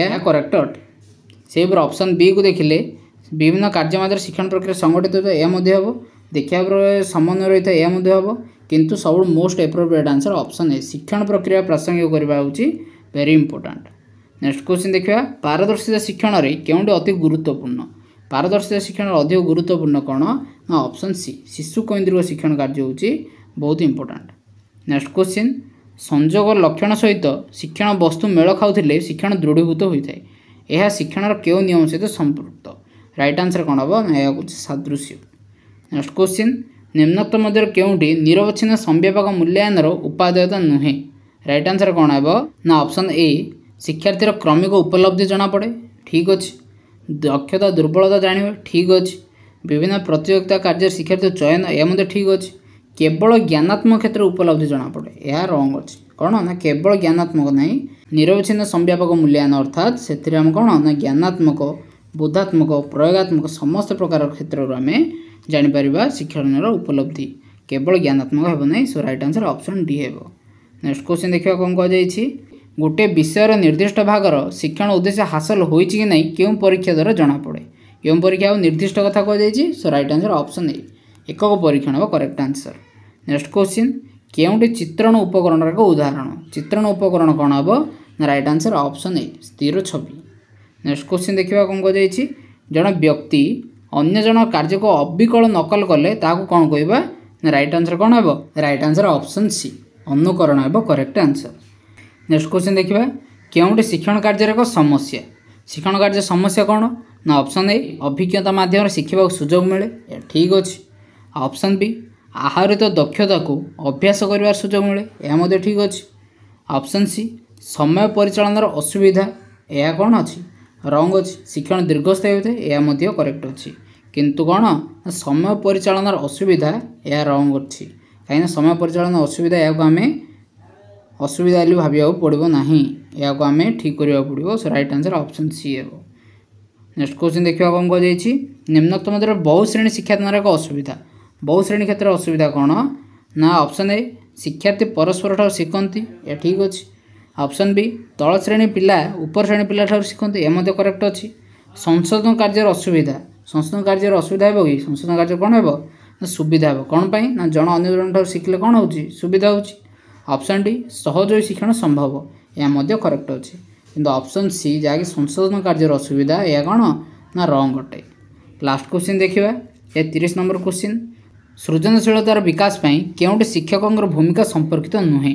ଏହା କରେକ୍ଟ ଅଟେ ସେହିପରି ଅପସନ୍ ବିକୁ ଦେଖିଲେ ବିଭିନ୍ନ କାର୍ଯ୍ୟ ମାଧ୍ୟମରେ ଶିକ୍ଷଣ ପ୍ରକ୍ରିୟା ସଂଗଠିତ ହୋଇଥାଏ ଏହା ମଧ୍ୟ ହେବ ଦେଖିବା ପରେ ସମନ୍ୱୟ ରହିଥାଏ ଏହା ମଧ୍ୟ ହେବ କିନ୍ତୁ ସବୁଠୁ most appropriate answer option A ଶିକ୍ଷଣ ପ୍ରକ୍ରିୟା ପ୍ରାସଙ୍ଗିକ କରିବା ହେଉଛି ଭେରି ଇମ୍ପୋର୍ଟାଣ୍ଟ ନେକ୍ସଟ କୋଶ୍ଚିନ୍ ଦେଖିବା ପାରଦର୍ଶିତା ଶିକ୍ଷଣରେ କେଉଁଠି ଅତି ଗୁରୁତ୍ୱପୂର୍ଣ୍ଣ ପାରଦର୍ଶିତା ଶିକ୍ଷଣରେ ଅଧିକ ଗୁରୁତ୍ୱପୂର୍ଣ୍ଣ କ'ଣ ନା ଅପସନ୍ ସି ଶିଶୁ କୈନ୍ଦ୍ରିକ ଶିକ୍ଷଣ କାର୍ଯ୍ୟ ହେଉଛି ବହୁତ ଇମ୍ପୋର୍ଟାଣ୍ଟ ନେକ୍ସଟ କୋଶ୍ଚିନ୍ ସଂଯୋଗ ଲକ୍ଷଣ ସହିତ ଶିକ୍ଷଣ ବସ୍ତୁ ମେଳ ଖାଉଥିଲେ ଶିକ୍ଷଣ ଦୃଢ଼ୀଭୂତ ହୋଇଥାଏ ଏହା ଶିକ୍ଷଣର କେଉଁ ନିୟମ ସହିତ ସମ୍ପୃକ୍ତ ରାଇଟ୍ ଆନ୍ସର କ'ଣ ହେବ ଏହା ହେଉଛି ସାଦୃଶ୍ୟ ନେକ୍ସଟ କୋଶ୍ଚିନ୍ ନିମ୍ନକ୍ତ ମଧ୍ୟରେ କେଉଁଠି ନିରବଚ୍ଛିନ୍ନ ସମ୍ବ୍ୟାପକ ମୂଲ୍ୟାୟନର ଉପାଦେୟତା ନୁହେଁ ରାଇଟ୍ ଆନ୍ସର କ'ଣ ହେବ ନା ଅପସନ୍ ଏ ଶିକ୍ଷାର୍ଥୀର କ୍ରମିକ ଉପଲବ୍ଧି ଜଣାପଡ଼େ ଠିକ୍ ଅଛି ଦକ୍ଷତା ଦୁର୍ବଳତା ଜାଣିବା ଠିକ୍ ଅଛି ବିଭିନ୍ନ ପ୍ରତିଯୋଗିତା କାର୍ଯ୍ୟରେ ଶିକ୍ଷାର୍ଥୀ ଚୟନ ଏହା ମଧ୍ୟ ଠିକ୍ ଅଛି କେବଳ ଜ୍ଞାନାତ୍ମକ କ୍ଷେତ୍ରରେ ଉପଲବ୍ଧି ଜଣାପଡ଼େ ଏହା ରଙ୍ଗ ଅଛି କ'ଣ ନା କେବଳ ଜ୍ଞାନାତ୍ମକ ନାହିଁ ନିରବଚ୍ଛିନ୍ନ ସମ୍ବ୍ୟାପକ ମୂଲ୍ୟାୟନ ଅର୍ଥାତ୍ ସେଥିରେ ଆମେ କ'ଣ ନା ଜ୍ଞାନାତ୍ମକ ବୋଧାତ୍ମକ ପ୍ରୟୋଗାତ୍ମକ ସମସ୍ତ ପ୍ରକାର କ୍ଷେତ୍ରରୁ ଆମେ ଜାଣିପାରିବା ଶିକ୍ଷଣର ଉପଲବ୍ଧି କେବଳ ଜ୍ଞାନାତ୍ମକ ହେବ ନାହିଁ so right answer option D ହେବ ନେକ୍ସଟ କ୍ୱେଶ୍ଚିନ୍ ଦେଖିବା କ'ଣ କୁହାଯାଇଛି ଗୋଟିଏ ବିଷୟର ନିର୍ଦ୍ଦିଷ୍ଟ ଭାଗର ଶିକ୍ଷଣ ଉଦ୍ଦେଶ୍ୟ ହାସଲ ହୋଇଛି କି ନାହିଁ କେଉଁ ପରୀକ୍ଷା ଦ୍ୱାରା ଜଣାପଡ଼େ କେଉଁ ପରୀକ୍ଷା ଆଉ ନିର୍ଦ୍ଦିଷ୍ଟ କଥା କୁହାଯାଇଛି so right answer option A ଏକକ ପରୀକ୍ଷଣ ହେବ କରେକ୍ଟ ଆନ୍ସର ନେକ୍ସଟ କୋଶ୍ଚିନ୍ କେଉଁଠି ଚିତ୍ରଣ ଉପକରଣର ଏକ ଉଦାହରଣ ଚିତ୍ରଣ ଉପକରଣ କ'ଣ ହେବ ନା ରାଇଟ୍ ଆନ୍ସର ଅପ୍ସନ୍ ଏ ସ୍ଥିର ଛବି ନେକ୍ସଟ କୋଶ୍ଚିନ୍ ଦେଖିବା କ'ଣ କୁହାଯାଇଛି ଜଣେ ବ୍ୟକ୍ତି ଅନ୍ୟ ଜଣ କାର୍ଯ୍ୟକୁ ଅବିକଳ ନକଲ କଲେ ତାହାକୁ କ'ଣ କହିବା ନା ରାଇଟ୍ ଆନ୍ସର କ'ଣ ହେବ ରାଇଟ୍ ଆନ୍ସର ଅପ୍ସନ୍ ସି ଅନୁକରଣ ହେବ କରେକ୍ଟ ଆନ୍ସର ନେକ୍ସଟ କୋଶ୍ଚିନ୍ ଦେଖିବା କେଉଁଠି ଶିକ୍ଷଣ କାର୍ଯ୍ୟର ଏକ ସମସ୍ୟା ଶିକ୍ଷଣ କାର୍ଯ୍ୟ ସମସ୍ୟା କ'ଣ ନା ଅପ୍ସନ୍ ଏ ଅଭିଜ୍ଞତା ମାଧ୍ୟମରେ ଶିଖିବାକୁ ସୁଯୋଗ ମିଳେ ଠିକ୍ ଅଛି ଅପ୍ସନ୍ ବି ଆହାରିତ ଦକ୍ଷତାକୁ ଅଭ୍ୟାସ କରିବାର ସୁଯୋଗ ମିଳେ ଏହା ମଧ୍ୟ ଠିକ୍ ଅଛି ଅପସନ୍ ସି ସମୟ ପରିଚାଳନାର ଅସୁବିଧା ଏହା କ'ଣ ଅଛି ରଙ୍ଗ ଅଛି ଶିକ୍ଷଣ ଦୀର୍ଘସ୍ଥାୟୀ ହୋଇଥାଏ ଏହା ମଧ୍ୟ କରେକ୍ଟ ଅଛି କିନ୍ତୁ କ'ଣ ସମୟ ପରିଚାଳନାର ଅସୁବିଧା ଏହା ରଙ୍ଗ ଅଛି କାହିଁକିନା ସମୟ ପରିଚାଳନା ଅସୁବିଧା ଏହାକୁ ଆମେ ଅସୁବିଧା ବୋଲି ଭାବିବାକୁ ପଡ଼ିବ ନାହିଁ ଏହାକୁ ଆମେ ଠିକ୍ କରିବାକୁ ପଡ଼ିବ ରାଇଟ୍ ଆନ୍ସର ଅପସନ୍ ସି ହେବ ନେକ୍ସଟ କୋଶ୍ଚିନ୍ ଦେଖିବା କ'ଣ କୁହାଯାଇଛି ନିମ୍ନତମ ଦ୍ୱାରା ବହୁ ଶ୍ରେଣୀ ଶିକ୍ଷାଦାନର ଏକ ଅସୁବିଧା ବହୁ ଶ୍ରେଣୀ କ୍ଷେତ୍ରରେ ଅସୁବିଧା କ'ଣ ନା ଅପସନ୍ ଏ ଶିକ୍ଷାର୍ଥୀ ପରସ୍ପର ଠାରୁ ଶିଖନ୍ତି ଏ ଠିକ୍ ଅଛି ଅପସନ୍ ବି ତଳ ଶ୍ରେଣୀ ପିଲା ଉପର ଶ୍ରେଣୀ ପିଲାଠାରୁ ଶିଖନ୍ତି ଏ ମଧ୍ୟ କରେକ୍ଟ ଅଛି ସଂଶୋଧନ କାର୍ଯ୍ୟର ଅସୁବିଧା ସଂଶୋଧନ କାର୍ଯ୍ୟର ଅସୁବିଧା ହେବ କି ସଂଶୋଧନ କାର୍ଯ୍ୟ କ'ଣ ହେବ ନା ସୁବିଧା ହେବ କ'ଣ ପାଇଁ ନା ଜଣ ଅନ୍ୟ ଜଣଙ୍କ ଠାରୁ ଶିଖିଲେ କ'ଣ ହେଉଛି ସୁବିଧା ହେଉଛି ଅପସନ୍ ଡି ସହଜ ଶିକ୍ଷଣ ସମ୍ଭବ ଏହା ମଧ୍ୟ କରେକ୍ଟ ଅଛି କିନ୍ତୁ ଅପସନ୍ ସି ଯାହାକି ସଂଶୋଧନ କାର୍ଯ୍ୟର ଅସୁବିଧା ଏହା କ'ଣ ନା ରଙ୍ଗ ଅଟେ ଲାଷ୍ଟ କୋଶ୍ଚିନ୍ ଦେଖିବା ଏ ତିରିଶ ନମ୍ବର କୋଶ୍ଚିନ୍ ସୃଜନଶୀଳତାର ବିକାଶ ପାଇଁ କେଉଁଠି ଶିକ୍ଷକଙ୍କର ଭୂମିକା ସମ୍ପର୍କିତ ନୁହେଁ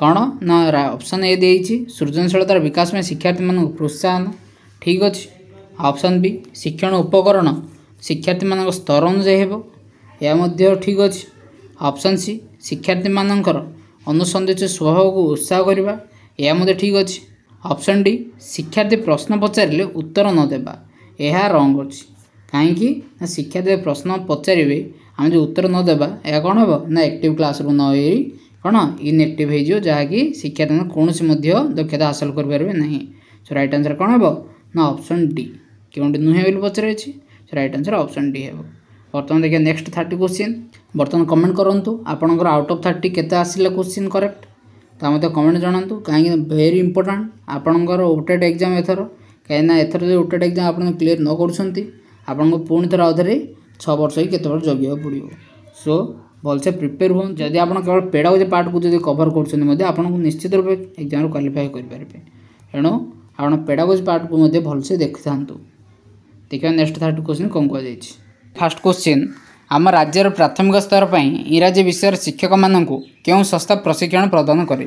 କ'ଣ ନା ଅପସନ୍ ଏ ଦେଇଛି ସୃଜନଶୀଳତାର ବିକାଶ ପାଇଁ ଶିକ୍ଷାର୍ଥୀମାନଙ୍କୁ ପ୍ରୋତ୍ସାହନ ଠିକ୍ ଅଛି ଅପସନ୍ ବି ଶିକ୍ଷଣ ଉପକରଣ ଶିକ୍ଷାର୍ଥୀମାନଙ୍କ ସ୍ତର ଅନୁଯାୟୀ ହେବ ଏହା ମଧ୍ୟ ଠିକ୍ ଅଛି ଅପସନ୍ ସି ଶିକ୍ଷାର୍ଥୀମାନଙ୍କର ଅନୁସନ୍ଧିତ ସ୍ୱଭାବକୁ ଉତ୍ସାହ କରିବା ଏହା ମଧ୍ୟ ଠିକ୍ ଅଛି ଅପସନ୍ ଡି ଶିକ୍ଷାର୍ଥୀ ପ୍ରଶ୍ନ ପଚାରିଲେ ଉତ୍ତର ନ ଦେବା ଏହା ରଙ୍ଗ ଅଛି କାହିଁକି ନା ଶିକ୍ଷାର୍ଥୀ ପ୍ରଶ୍ନ ପଚାରିବେ ଆମେ ଯେଉଁ ଉତ୍ତର ନ ଦେବା ଏହା କ'ଣ ହେବ ନା ଏକ୍ଟିଭ୍ କ୍ଲାସ୍ରୁ ନ ହେଇ କ'ଣ ଇନ୍ଏକ୍ଟିଭ୍ ହେଇଯିବ ଯାହାକି ଶିକ୍ଷାଦାନ କୌଣସି ମଧ୍ୟ ଦକ୍ଷତା ହାସଲ କରିପାରିବେ ନାହିଁ ସୋ ରାଇଟ୍ ଆନ୍ସର୍ କ'ଣ ହେବ ନା ଅପସନ୍ ଡି କେଉଁଠି ନୁହେଁ ବୋଲି ପଚାରିଛି so right answer option D ହେବ ବର୍ତ୍ତମାନ ଦେଖିବା ନେକ୍ସଟ ଥାର୍ଟି କୋଶ୍ଚିନ୍ ବର୍ତ୍ତମାନ କମେଣ୍ଟ କରନ୍ତୁ ଆପଣଙ୍କର ଆଉଟ୍ ଅଫ୍ ଥାର୍ଟି କେତେ ଆସିଲା କୋଶ୍ଚିନ୍ କରେକ୍ଟ ତା ମଧ୍ୟ କମେଣ୍ଟ ଜଣାନ୍ତୁ କାହିଁକିନା ଭେରି ଇମ୍ପୋର୍ଟାଣ୍ଟ ଆପଣଙ୍କର ଓଟେଡ଼୍ ଏକ୍ଜାମ୍ ଏଥର କାହିଁକିନା ଏଥର ଯଦି ଓଟେଡ଼୍ ଏକ୍ଜାମ୍ ଆପଣ କ୍ଲିୟର୍ ନ କରୁଛନ୍ତି ଆପଣଙ୍କୁ ପୁଣି ଥରେ ଆଉ ଥରେ ଛଅ ବର୍ଷ କି କେତେ ବର୍ଷ ଜଗିବାକୁ ପଡ଼ିବ ସୋ ଭଲସେ ପ୍ରିପେୟାର ହୁଅନ୍ତୁ ଯଦି ଆପଣ କେବଳ ପେଡ଼ାଗୋଜି ପାର୍ଟକୁ ଯଦି କଭର୍ କରୁଛନ୍ତି ମଧ୍ୟ ଆପଣଙ୍କୁ ନିଶ୍ଚିତ ରୂପେ ଏକ୍ଜାମ୍ରେ କ୍ୱାଲିଫାଏ କରିପାରିବେ ତେଣୁ ଆପଣ ପେଡ଼ାଗୋଜି ପାର୍ଟକୁ ମଧ୍ୟ ଭଲସେ ଦେଖିଥାନ୍ତୁ ଦେଖିବା ନେକ୍ସଟ ଥାର୍ଡ଼ କ୍ୱେଶ୍ଚିନ୍ କ'ଣ କୁହାଯାଇଛି ଫାର୍ଷ୍ଟ କ୍ୱେଶ୍ଚିନ୍ ଆମ ରାଜ୍ୟର ପ୍ରାଥମିକ ସ୍ତର ପାଇଁ ଇଂରାଜୀ ବିଷୟର ଶିକ୍ଷକମାନଙ୍କୁ କେଉଁ ସଂସ୍ଥା ପ୍ରଶିକ୍ଷଣ ପ୍ରଦାନ କରେ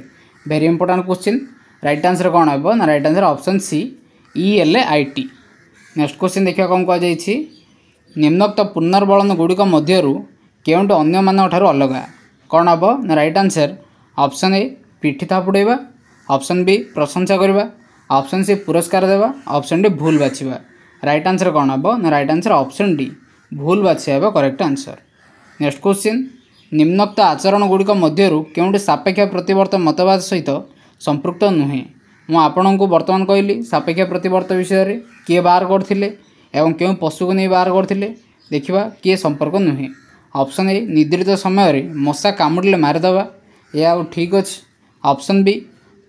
very important question right answer କ'ଣ ହେବ ନା right answer option C E L I T next question ଦେଖିବା କ'ଣ କୁହାଯାଇଛି ନିମ୍ନକ୍ତ ପୁନର୍ବଳନ ଗୁଡ଼ିକ ମଧ୍ୟରୁ କେଉଁଠୁ ଅନ୍ୟମାନଙ୍କଠାରୁ ଅଲଗା କ'ଣ ହେବ ନା ରାଇଟ୍ ଆନ୍ସର୍ ଅପ୍ସନ୍ ଏ ପିଠି ଥାପୁଡ଼େଇବା ଅପ୍ସନ୍ ବି ପ୍ରଶଂସା କରିବା ଅପ୍ସନ୍ ସି ପୁରସ୍କାର ଦେବା ଅପ୍ସନ୍ ଡି ଭୁଲ ବାଛିବା ରାଇଟ୍ ଆନ୍ସର୍ କ'ଣ ହେବ ନା ରାଇଟ୍ ଆନ୍ସର୍ ଅପ୍ସନ୍ ଡି ଭୁଲ ବାଛିବା ହେବ କରେକ୍ଟ ଆନ୍ସର୍ ନେକ୍ସଟ କ୍ୱେଶ୍ଚିନ୍ ନିମ୍ନକ୍ତ ଆଚରଣ ଗୁଡ଼ିକ ମଧ୍ୟରୁ କେଉଁଠି ସାପେକ୍ଷ ପ୍ରତିବର୍ତ୍ତ ମତବାଦ ସହିତ ସମ୍ପୃକ୍ତ ନୁହେଁ ମୁଁ ଆପଣଙ୍କୁ ବର୍ତ୍ତମାନ କହିଲି ସାପେକ୍ଷ ପ୍ରତିବର୍ତ୍ତ ବିଷୟରେ କିଏ ବାହାର କରିଥିଲେ ଏବଂ କେଉଁ ପଶୁକୁ ନେଇ ବାହାର କରିଥିଲେ ଦେଖିବା କିଏ ସମ୍ପର୍କ ନୁହେଁ ଅପସନ୍ ଏ ନିଦ୍ରିତ ସମୟରେ ମଶା କାମୁଡ଼ିଲେ ମାରିଦେବା ଏହା ଆଉ ଠିକ୍ ଅଛି ଅପସନ୍ ବି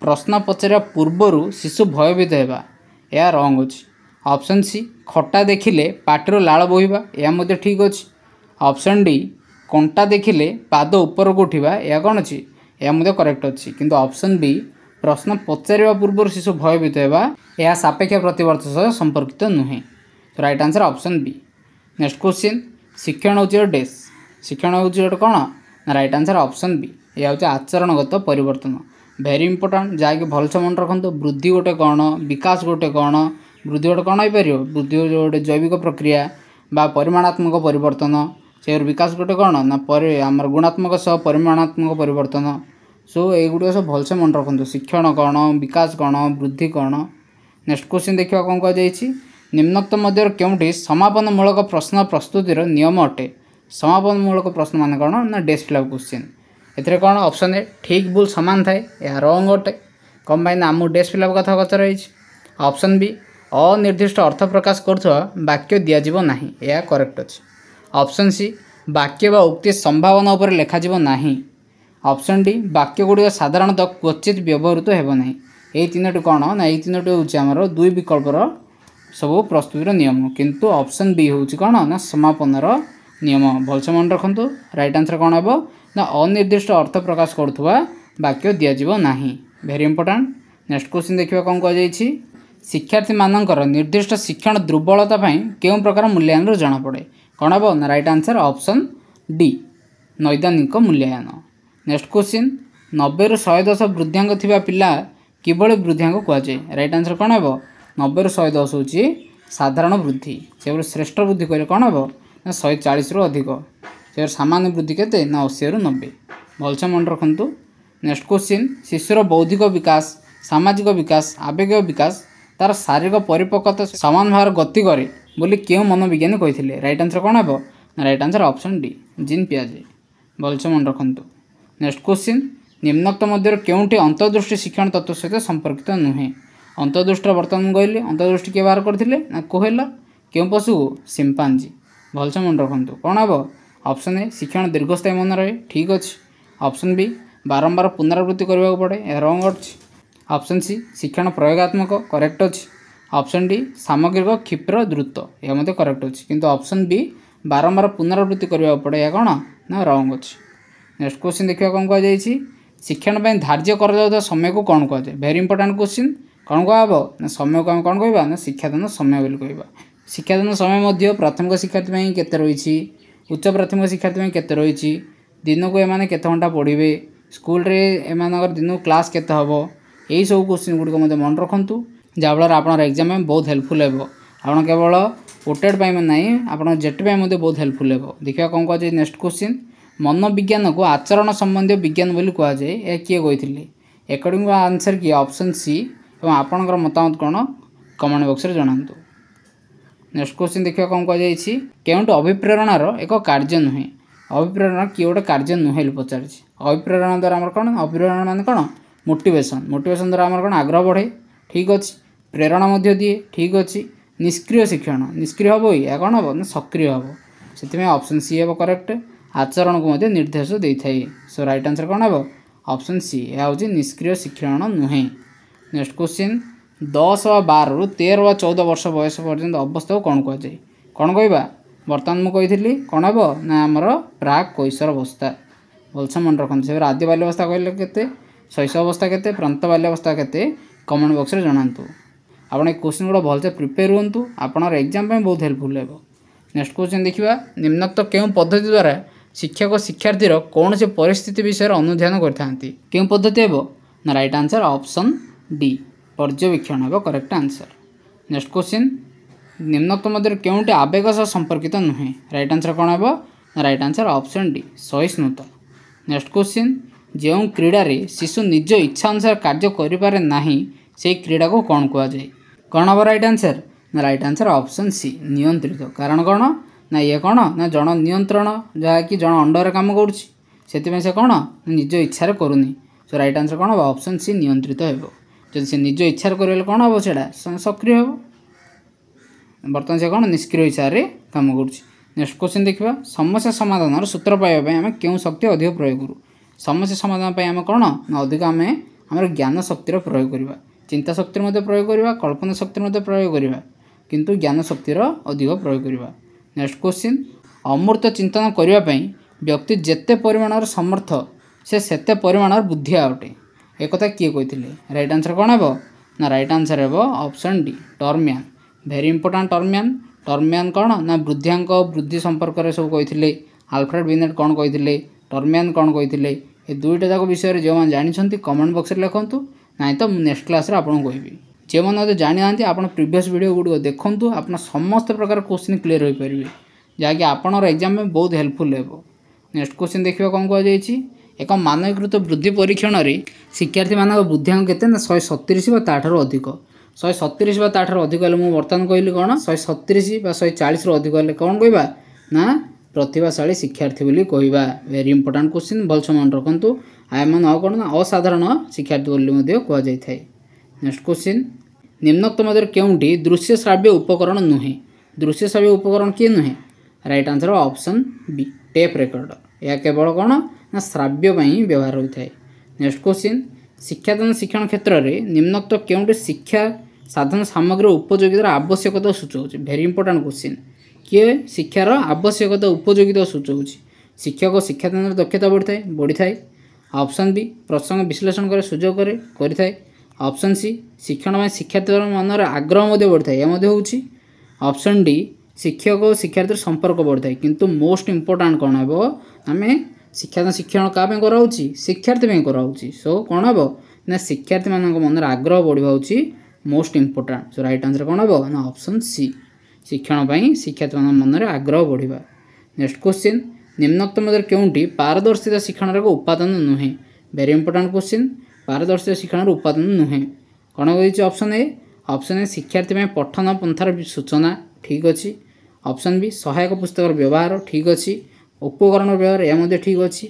ପ୍ରଶ୍ନ ପଚାରିବା ପୂର୍ବରୁ ଶିଶୁ ଭୟଭୀତ ହେବା ଏହା ରଙ୍ଗ ଅଛି ଅପସନ୍ ସି ଖଟା ଦେଖିଲେ ପାଟିରୁ ଲାଳ ବୋହିବା ଏହା ମଧ୍ୟ ଠିକ୍ ଅଛି ଅପସନ୍ ଡି କଣ୍ଟା ଦେଖିଲେ ପାଦ ଉପରକୁ ଉଠିବା ଏହା କ'ଣ ଅଛି ଏହା ମଧ୍ୟ କରେକ୍ଟ ଅଛି କିନ୍ତୁ ଅପସନ୍ ବି ପ୍ରଶ୍ନ ପଚାରିବା ପୂର୍ବରୁ ଶିଶୁ ଭୟଭୀତ ହେବା ଏହା ସାପେକ୍ଷ ପ୍ରତିବର୍ତ୍ତ ସହ ସମ୍ପର୍କିତ ନୁହେଁ right answer option B next question ଶିକ୍ଷଣ ହେଉଛି ଗୋଟେ ଡେସ୍ ଶିକ୍ଷଣ ହେଉଛି ଗୋଟେ କ'ଣ ନା ରାଇଟ୍ ଆନ୍ସର୍ ଅପ୍ସନ୍ ବି ଏହା ହେଉଛି ଆଚରଣଗତ ପରିବର୍ତ୍ତନ ଭେରି ଇମ୍ପୋର୍ଟାଣ୍ଟ ଯାହାକି ଭଲସେ ମନେ ରଖନ୍ତୁ ବୃଦ୍ଧି ଗୋଟେ କ'ଣ ବିକାଶ ଗୋଟେ କ'ଣ ବୃଦ୍ଧି ଗୋଟେ କ'ଣ ହେଇପାରିବ ବୃଦ୍ଧି ଗୋଟେ ଜୈବିକ ପ୍ରକ୍ରିୟା ବା ପରିମାଣାତ୍ମକ ପରିବର୍ତ୍ତନ ସେହିପରି ବିକାଶ ଗୋଟେ କ'ଣ ନା ପରି ଆମର ଗୁଣାତ୍ମକ ସହ ପରିମାଣାତ୍ମକ ପରିବର୍ତ୍ତନ ସୋ ଏଗୁଡ଼ିକ ସବୁ ଭଲସେ ମନେ ରଖନ୍ତୁ ଶିକ୍ଷଣ କ'ଣ ବିକାଶ କ'ଣ ବୃଦ୍ଧି କ'ଣ ନେକ୍ସଟ କ୍ୱେଶ୍ଚିନ୍ ଦେଖିବା କ'ଣ କୁହାଯାଇଛି ନିମ୍ନକ୍ତ ମଧ୍ୟରୁ କେଉଁଠି ସମାପନମୂଳକ ପ୍ରଶ୍ନ ପ୍ରସ୍ତୁତିର ନିୟମ ଅଟେ ସମାପନମୂଳକ ପ୍ରଶ୍ନମାନେ କ'ଣ ନା ଡେସ୍କଲାପ୍ କୋଶ୍ଚିନ୍ ଏଥିରେ କ'ଣ ଅପସନ୍ ଏ ଠିକ୍ ଭୁଲ ସମାନ ଥାଏ ଏହା ରଙ୍ଗ ଅଟେ କ'ଣ ପାଇଁ ନା ଆମକୁ ଡେସ୍କ ପିଲାପ କଥା କଥା ରହିଛି ଅପସନ୍ ବି ଅନିର୍ଦ୍ଦିଷ୍ଟ ଅର୍ଥ ପ୍ରକାଶ କରୁଥିବା ବାକ୍ୟ ଦିଆଯିବ ନାହିଁ ଏହା କରେକ୍ଟ ଅଛି ଅପସନ୍ ସି ବାକ୍ୟ ବା ଉକ୍ତି ସମ୍ଭାବନା ଉପରେ ଲେଖାଯିବ ନାହିଁ ଅପସନ୍ ଡି ବାକ୍ୟ ଗୁଡ଼ିକ ସାଧାରଣତଃ କ୍ୱଚିତ ବ୍ୟବହୃତ ହେବ ନାହିଁ ଏହି ତିନୋଟି କ'ଣ ନା ଏଇ ତିନୋଟି ହେଉଛି ଆମର ଦୁଇ ବିକଳ୍ପର ସବୁ ପ୍ରସ୍ତୁତିର ନିୟମ କିନ୍ତୁ ଅପସନ୍ ବି ହେଉଛି କ'ଣ ନା ସମାପନର ନିୟମ ଭଲସେ ମନେ ରଖନ୍ତୁ ରାଇଟ୍ ଆନ୍ସର୍ କ'ଣ ହେବ ନା ଅନିର୍ଦ୍ଦିଷ୍ଟ ଅର୍ଥ ପ୍ରକାଶ କରୁଥିବା ବାକ୍ୟ ଦିଆଯିବ ନାହିଁ ଭେରି ଇମ୍ପୋର୍ଟାଣ୍ଟ ନେକ୍ସଟ କ୍ୱେଶ୍ଚିନ୍ ଦେଖିବା କ'ଣ କୁହାଯାଇଛି ଶିକ୍ଷାର୍ଥୀମାନଙ୍କର ନିର୍ଦ୍ଦିଷ୍ଟ ଶିକ୍ଷଣ ଦୁର୍ବଳତା ପାଇଁ କେଉଁ ପ୍ରକାର ମୂଲ୍ୟାୟନରୁ ଜଣାପଡ଼େ କ'ଣ ହେବ ନା ରାଇଟ୍ ଆନ୍ସର୍ ଅପସନ୍ ଡି ନୈଦାନିକ ମୂଲ୍ୟାୟନ ନେକ୍ସଟ କ୍ୱେଶ୍ଚିନ୍ ନବେରୁ ଶହେ ଦଶ ବୃଦ୍ଧାଙ୍ଗ ଥିବା ପିଲା କିଭଳି ବୃଦ୍ଧାଙ୍ଗ କୁହାଯାଏ ରାଇଟ୍ ଆନ୍ସର୍ କ'ଣ ହେବ ନବେରୁ ଶହେ ଦଶ ହେଉଛି ସାଧାରଣ ବୃଦ୍ଧି ସେପରି ଶ୍ରେଷ୍ଠ ବୃଦ୍ଧି କହିଲେ କ'ଣ ହେବ ନା ଶହେ ଚାଳିଶରୁ ଅଧିକ ସେପରି ସାମାନ୍ୟ ବୃଦ୍ଧି କେତେ ନା ଅଶୀରୁ ନବେ ଭଲସେ ମନେ ରଖନ୍ତୁ ନେକ୍ସଟ କ୍ୱେଶ୍ଚିନ୍ ଶିଶୁର ବୌଦ୍ଧିକ ବିକାଶ ସାମାଜିକ ବିକାଶ ଆବେଗୀୟ ବିକାଶ ତା'ର ଶାରୀରିକ ପରିପକ୍ଵତା ସମାନ ଭାବରେ ଗତି କରେ ବୋଲି କେଉଁ ମନୋବିଜ୍ଞାନୀ କହିଥିଲେ ରାଇଟ୍ ଆନ୍ସର୍ କ'ଣ ହେବ ନା right answer option D Jean ପିଆଜେ ଭଲସେ ମନେ ରଖନ୍ତୁ ନେକ୍ସଟ କ୍ୱେଶ୍ଚିନ୍ ନିମ୍ନକ୍ତ ମଧ୍ୟରୁ କେଉଁଠି ଅନ୍ତର୍ଦୃଷ୍ଟି ଶିକ୍ଷଣ ତତ୍ତ୍ୱ ସହିତ ସମ୍ପର୍କିତ ନୁହେଁ ଅନ୍ତଦୃଷ୍ଟ ବର୍ତ୍ତମାନ ମୁଁ କହିଲି ଅନ୍ତଦୃଷ୍ଟି କିଏ ବାହାର କରିଥିଲେ ନା କୋହେଲ କେଉଁ ପଶୁକୁ ସିମ୍ପାଞ୍ଜି ଭଲସେ ମନେ ରଖନ୍ତୁ କ'ଣ ହେବ ଅପସନ୍ ଏ ଶିକ୍ଷଣ ଦୀର୍ଘସ୍ଥାୟୀ ମନେ ରହେ ଠିକ୍ ଅଛି ଅପସନ୍ ବି ବାରମ୍ବାର ପୁନରାବୃତ୍ତି କରିବାକୁ ପଡ଼େ ଏହା ରଙ୍ଗ ଅଛି ଅପସନ୍ ସି ଶିକ୍ଷଣ ପ୍ରୟୋଗାତ୍ମକ କରେକ୍ଟ ଅଛି ଅପସନ୍ ଡି ସାମଗ୍ରିକ କ୍ଷିପ୍ର ଦ୍ରୁତ ଏହା ମଧ୍ୟ କରେକ୍ଟ ଅଛି କିନ୍ତୁ ଅପସନ୍ ବି ବାରମ୍ବାର ପୁନରାବୃତ୍ତି କରିବାକୁ ପଡ଼େ ଏହା କ'ଣ ନା ରଙ୍ଗ ଅଛି ନେକ୍ସଟ କୋଶ୍ଚିନ୍ ଦେଖିବା କ'ଣ କୁହାଯାଇଛି ଶିକ୍ଷଣ ପାଇଁ ଧାର୍ଯ୍ୟ କରାଯାଉଥିବା ସମୟକୁ କ'ଣ କୁହାଯାଏ ଭେରି ଇମ୍ପୋର୍ଟାଣ୍ଟ କୋଶ୍ଚିନ୍ କ'ଣ କୁହାହେବ ନା ସମୟକୁ ଆମେ କ'ଣ କହିବା ନା ଶିକ୍ଷାଦାନ ସମୟ ବୋଲି କହିବା ଶିକ୍ଷାଦାନ ସମୟ ମଧ୍ୟ ପ୍ରାଥମିକ ଶିକ୍ଷାର୍ଥୀ ପାଇଁ କେତେ ରହିଛି ଉଚ୍ଚ ପ୍ରାଥମିକ ଶିକ୍ଷାର୍ଥୀ ପାଇଁ କେତେ ରହିଛି ଦିନକୁ ଏମାନେ କେତେ ଘଣ୍ଟା ପଢ଼ିବେ ସ୍କୁଲରେ ଏମାନଙ୍କର ଦିନକୁ କ୍ଲାସ୍ କେତେ ହେବ ଏହିସବୁ କୋଶ୍ଚିନ୍ ଗୁଡ଼ିକ ମଧ୍ୟ ମନେ ରଖନ୍ତୁ ଯାହାଫଳରେ ଆପଣଙ୍କର ଏକ୍ଜାମ୍ ପାଇଁ ବହୁତ ହେଲ୍ପଫୁଲ୍ ହେବ ଆପଣ କେବଳ ଓଟେଡ଼ ପାଇଁ ନାହିଁ ଆପଣ ଜେଟ୍ ପାଇଁ ମଧ୍ୟ ବହୁତ ହେଲ୍ପଫୁଲ୍ ହେବ ଦେଖିବା କ'ଣ କୁହାଯାଏ ନେକ୍ସଟ କୋଶ୍ଚିନ୍ ମନୋବିଜ୍ଞାନକୁ ଆଚରଣ ସମ୍ବନ୍ଧୀୟ ବିଜ୍ଞାନ ବୋଲି କୁହାଯାଏ ଏହା କିଏ କହିଥିଲେ ଏକଡ଼ିଙ୍ଗ ଆନ୍ସର୍ କିଏ ଅପସନ୍ ସି ଏବଂ ଆପଣଙ୍କର ମତାମତ କ'ଣ କମେଣ୍ଟ ବକ୍ସରେ ଜଣାନ୍ତୁ ନେକ୍ସଟ କ୍ୱେଶ୍ଚିନ୍ ଦେଖିବା କ'ଣ କୁହାଯାଇଛି କେଉଁଠି ଅଭିପ୍ରେରଣାର ଏକ କାର୍ଯ୍ୟ ନୁହେଁ ଅଭିପ୍ରେରଣା କିଏ ଗୋଟେ କାର୍ଯ୍ୟ ନୁହେଁ ବୋଲି ପଚାରୁଛି ଅଭିପ୍ରେରଣା ଦ୍ୱାରା ଆମର କ'ଣ ଅଭିପ୍ରେରଣା ମାନେ କ'ଣ ମୋଟିଭେସନ୍ ମୋଟିଭେସନ୍ ଦ୍ୱାରା ଆମର କ'ଣ ଆଗ୍ରହ ବଢ଼େ ଠିକ୍ ଅଛି ପ୍ରେରଣା ମଧ୍ୟ ଦିଏ ଠିକ୍ ଅଛି ନିଷ୍କ୍ରିୟ ଶିକ୍ଷଣ ନିଷ୍କ୍ରିୟ ହେବ ଏହା କ'ଣ ହେବ ନା ସକ୍ରିୟ ହେବ ସେଥିପାଇଁ ଅପସନ୍ ସି ହେବ କରେକ୍ଟ ଆଚରଣକୁ ମଧ୍ୟ ନିର୍ଦ୍ଦେଶ ଦେଇଥାଏ ସୋ ରାଇଟ୍ ଆନ୍ସର୍ କ'ଣ ହେବ ଅପସନ୍ ସି ଏହା ହେଉଛି ନିଷ୍କ୍ରିୟ ଶିକ୍ଷଣ ନୁହେଁ ନେକ୍ସଟ କ୍ୱେଶ୍ଚିନ୍ ଦଶ ବା ବାରରୁ ତେର ବା ଚଉଦ ବର୍ଷ ବୟସ ପର୍ଯ୍ୟନ୍ତ ଅବସ୍ଥାକୁ କ'ଣ କୁହାଯାଏ କ'ଣ କହିବା ବର୍ତ୍ତମାନ ମୁଁ କହିଥିଲି କ'ଣ ହେବ ନା ଆମର ପ୍ରାକ୍ କୈଶର ଅବସ୍ଥା ଭଲସେ ମନେ ରଖନ୍ତୁ ସେ ଆଦ୍ୟ ବାଲ୍ୟବସ୍ଥା କହିଲେ କେତେ ଶୈଶବ ଅବସ୍ଥା କେତେ ପ୍ରାନ୍ତ ବାଲ୍ୟବସ୍ଥା କେତେ କମେଣ୍ଟ ବକ୍ସରେ ଜଣାନ୍ତୁ ଆପଣ ଏ କ୍ୱେଶ୍ଚିନ୍ ଗୁଡ଼ା ଭଲସେ ପ୍ରିପେୟାର୍ ହୁଅନ୍ତୁ ଆପଣଙ୍କର ଏକ୍ଜାମ୍ ପାଇଁ ବହୁତ ହେଲ୍ପଫୁଲ୍ ହେବ ନେକ୍ସଟ କ୍ୱେଶ୍ଚିନ୍ ଦେଖିବା ନିମ୍ନକ୍ତ କେଉଁ ପଦ୍ଧତି ଦ୍ୱାରା ଶିକ୍ଷକ ଶିକ୍ଷାର୍ଥୀର କୌଣସି ପରିସ୍ଥିତି ବିଷୟରେ ଅନୁଧ୍ୟାନ କରିଥାନ୍ତି କେଉଁ ପଦ୍ଧତି ହେବ ନା ରାଇଟ୍ ଆନ୍ସର୍ ଅପସନ୍ डी পর্যবেক্ষণ হব করেক্ট আনসার নেক্সট কোশ্চিন নিম্নোক্ত মধ্যে কেউটি আবেগ সহ সম্পর্কিত নুহে রাইট আনসার কোণ হব রাইট আনসার অপশন ডি সহিষ্ণুতা নেক্সট কোশ্চিন যে ক্রীড়ার শিশু নিজ ইচ্ছা অনুসার কার্য করে পে না সেই ক্রীড়া কণ কুযায় কণ হব রাইট আনসার ନା ରାଇଟ୍ ଆନ୍ସର୍ ଅପସନ୍ ସି ନିୟନ୍ତ୍ରିତ କାରଣ କ'ଣ ନା ଇଏ କ'ଣ ନା ଜଣ ନିୟନ୍ତ୍ରଣ ଯାହାକି ଜଣ ଅଣ୍ଡରରେ କାମ କରୁଛି ସେଥିପାଇଁ ସେ କ'ଣ ନିଜ ଇଚ୍ଛାରେ କରୁନି ସୋ ରାଇଟ୍ ଆନ୍ସର୍ କ'ଣ ହେବ ଅପସନ୍ ସି ନିୟନ୍ତ୍ରିତ ହେବ ଯଦି ସେ ନିଜ ଇଚ୍ଛାରେ କରିଗଲେ କ'ଣ ହେବ ସେଇଟା ସକ୍ରିୟ ହେବ ବର୍ତ୍ତମାନ ସେ କ'ଣ ନିଷ୍କ୍ରିୟ ହିସାବରେ କାମ କରୁଛି ନେକ୍ସଟ କ୍ୱେଶ୍ଚିନ୍ ଦେଖିବା ସମସ୍ୟା ସମାଧାନର ସୂତ୍ର ପାଇବା ପାଇଁ ଆମେ କେଉଁ ଶକ୍ତି ଅଧିକ ପ୍ରୟୋଗ କରୁ ସମସ୍ୟା ସମାଧାନ ପାଇଁ ଆମେ କ'ଣ ନା ଅଧିକ ଆମେ ଆମର ଜ୍ଞାନ ଶକ୍ତିର ପ୍ରୟୋଗ କରିବା ଚିନ୍ତା ଶକ୍ତିର ମଧ୍ୟ ପ୍ରୟୋଗ କରିବା କଳ୍ପନା ଶକ୍ତିର ମଧ୍ୟ ପ୍ରୟୋଗ କରିବା କିନ୍ତୁ ଜ୍ଞାନ ଶକ୍ତିର ଅଧିକ ପ୍ରୟୋଗ କରିବା ନେକ୍ସଟ କ୍ୱେଶ୍ଚିନ୍ ଅମୃତ ଚିନ୍ତନ କରିବା ପାଇଁ ବ୍ୟକ୍ତି ଯେତେ ପରିମାଣର ସମର୍ଥ ସେ ସେତେ ପରିମାଣର ବୁଦ୍ଧିଆ ଅଟେ একথা কিয়ে কে রাইট আনসর কোণ হব না রাইট আনসর হব option D Terman very important Terman Terman কোণ না বৃদ্ধাঙ্ক বৃদ্ধি সম্পর্কের সব কে আলফ্রেড বিনেট কোণ কে টর্মিয়ান কোণ কে ଏ ଦୁଇଟା ଯାକ ବିଷୟରେ ଯେଉଁମାନେ ଜାଣିଛନ୍ତି କମେଣ୍ଟ ବକ୍ସରେ ଲେଖନ୍ତୁ ନାହିଁ ତ ମୁଁ ନେକ୍ସଟ କ୍ଲାସ୍ରେ ଆପଣଙ୍କୁ କହିବି ଯେଉଁମାନେ ମଧ୍ୟ ଜାଣିନାହାନ୍ତି ଆପଣ ପ୍ରିଭିୟସ୍ ଭିଡ଼ିଓ ଗୁଡ଼ିକ ଦେଖନ୍ତୁ ଆପଣ ସମସ୍ତ ପ୍ରକାର କୋଶ୍ଚିନ୍ କ୍ଲିଅର୍ ହୋଇପାରିବେ ଯାହାକି ଆପଣଙ୍କର ଏକ୍ଜାମ୍ ପାଇଁ ବହୁତ ହେଲ୍ପଫୁଲ୍ ହେବ ନେକ୍ସଟ କୋଶ୍ଚିନ୍ ଦେଖିବା କ'ଣ କୁହାଯାଇଛି ଏକ ମାନକୀକୃତ ବୃଦ୍ଧି ପରୀକ୍ଷଣରେ ଶିକ୍ଷାର୍ଥୀମାନଙ୍କ ବୃଦ୍ଧାଙ୍କ କେତେ ନା ଶହେ ସତିରିଶ ବା ତା'ଠାରୁ ଅଧିକ ଶହେ ସତିରିଶ ବା ତା'ଠାରୁ ଅଧିକ ହେଲେ ମୁଁ ବର୍ତ୍ତମାନ କହିଲି କ'ଣ ଶହେ ସତିରିଶ ବା ଶହେ ଚାଳିଶରୁ ଅଧିକ ହେଲେ କ'ଣ କହିବା ନା ପ୍ରତିଭାଶାଳୀ ଶିକ୍ଷାର୍ଥୀ ବୋଲି କହିବା ଭେରି ଇମ୍ପୋର୍ଟାଣ୍ଟ କୋଶ୍ଚିନ୍ ଭଲସେ ମନେ ରଖନ୍ତୁ ଆୟମାନ ଆଉ କ'ଣ ନା ଅସାଧାରଣ ଶିକ୍ଷାର୍ଥୀ ବୋଲି ମଧ୍ୟ କୁହାଯାଇଥାଏ ନେକ୍ସଟ କୋଶ୍ଚିନ୍ ନିମ୍ନୋକ୍ତ ମଧ୍ୟରେ କେଉଁଟି ଦୃଶ୍ୟ ଶ୍ରାବ୍ୟ ଉପକରଣ ନୁହେଁ ଦୃଶ୍ୟ ଶ୍ରାବ୍ୟ ଉପକରଣ କିଏ ନୁହେଁ right answer option B tape recorder ଏହା କେବଳ କ'ଣ ନା ଶ୍ରାବ୍ୟ ପାଇଁ ବ୍ୟବହାର ହୋଇଥାଏ ନେକ୍ସଟ କ୍ୱେଶ୍ଚିନ୍ ଶିକ୍ଷାଦାନ ଶିକ୍ଷଣ କ୍ଷେତ୍ରରେ ନିମ୍ନକ୍ତ କେଉଁଠି ଶିକ୍ଷା ସାଧନ ସାମଗ୍ରୀ ଉପଯୋଗିତାର ଆବଶ୍ୟକତା ସୂଚାଉଛି ଭେରି ଇମ୍ପୋର୍ଟାଣ୍ଟ କ୍ୱେଶ୍ଚିନ୍ କିଏ ଶିକ୍ଷାର ଆବଶ୍ୟକତା ଉପଯୋଗିତା ସୂଚାଉଛି ଶିକ୍ଷକ ଶିକ୍ଷାଦାନର ଦକ୍ଷତା ବଢ଼ିଥାଏ ବଢ଼ିଥାଏ ଅପସନ୍ ବି ପ୍ରସଙ୍ଗ ବିଶ୍ଳେଷଣ କରି ସୁଯୋଗ କରେ କରିଥାଏ ଅପସନ୍ ସି ଶିକ୍ଷଣ ପାଇଁ ଶିକ୍ଷାର୍ଥୀ ମନରେ ଆଗ୍ରହ ମଧ୍ୟ ବଢ଼ିଥାଏ ଏହା ମଧ୍ୟ ହେଉଛି ଅପସନ୍ ଡି ଶିକ୍ଷକ ଓ ଶିକ୍ଷାର୍ଥୀର ସମ୍ପର୍କ ବଢ଼ିଥାଏ କିନ୍ତୁ ମୋଷ୍ଟ ଇମ୍ପୋର୍ଟାଣ୍ଟ କ'ଣ ହେବ ଆମେ ଶିକ୍ଷା ଶିକ୍ଷଣ କାହା ପାଇଁ କରାହେଉଛି ଶିକ୍ଷାର୍ଥୀ ପାଇଁ କରାହେଉଛି ସୋ କ'ଣ ହେବ ନା ଶିକ୍ଷାର୍ଥୀମାନଙ୍କ ମନରେ ଆଗ୍ରହ ବଢ଼ିବା ହେଉଛି most important so right answer କ'ଣ ହେବ ନା ଅପସନ୍ ସି ଶିକ୍ଷଣ ପାଇଁ ଶିକ୍ଷାର୍ଥୀମାନଙ୍କ ମନରେ ଆଗ୍ରହ ବଢ଼ିବା ନେକ୍ସଟ କ୍ୱେଶ୍ଚିନ୍ ନିମ୍ନକ୍ତ ମଧ୍ୟରେ କେଉଁଠି ପାରଦର୍ଶିତା ଶିକ୍ଷଣର ଏକ ଉପାଦାନ ନୁହେଁ ଭେରି ଇମ୍ପୋର୍ଟାଣ୍ଟ କ୍ୱେଶ୍ଚିନ୍ ପାରଦର୍ଶିତା ଶିକ୍ଷଣର ଉପାଦାନ ନୁହେଁ କ'ଣ କହିଛି ଅପସନ୍ ଏ ଅପସନ୍ ଏ ଶିକ୍ଷାର୍ଥୀ ପାଇଁ ପଠନ ପନ୍ଥାର ସୂଚନା ଠିକ୍ ଅଛି ଅପସନ୍ ବି ସହାୟକ ପୁସ୍ତକର ବ୍ୟବହାର ଠିକ୍ ଅଛି ଉପକରଣ ବ୍ୟୟରେ ଏହା ମଧ୍ୟ ଠିକ୍ ଅଛି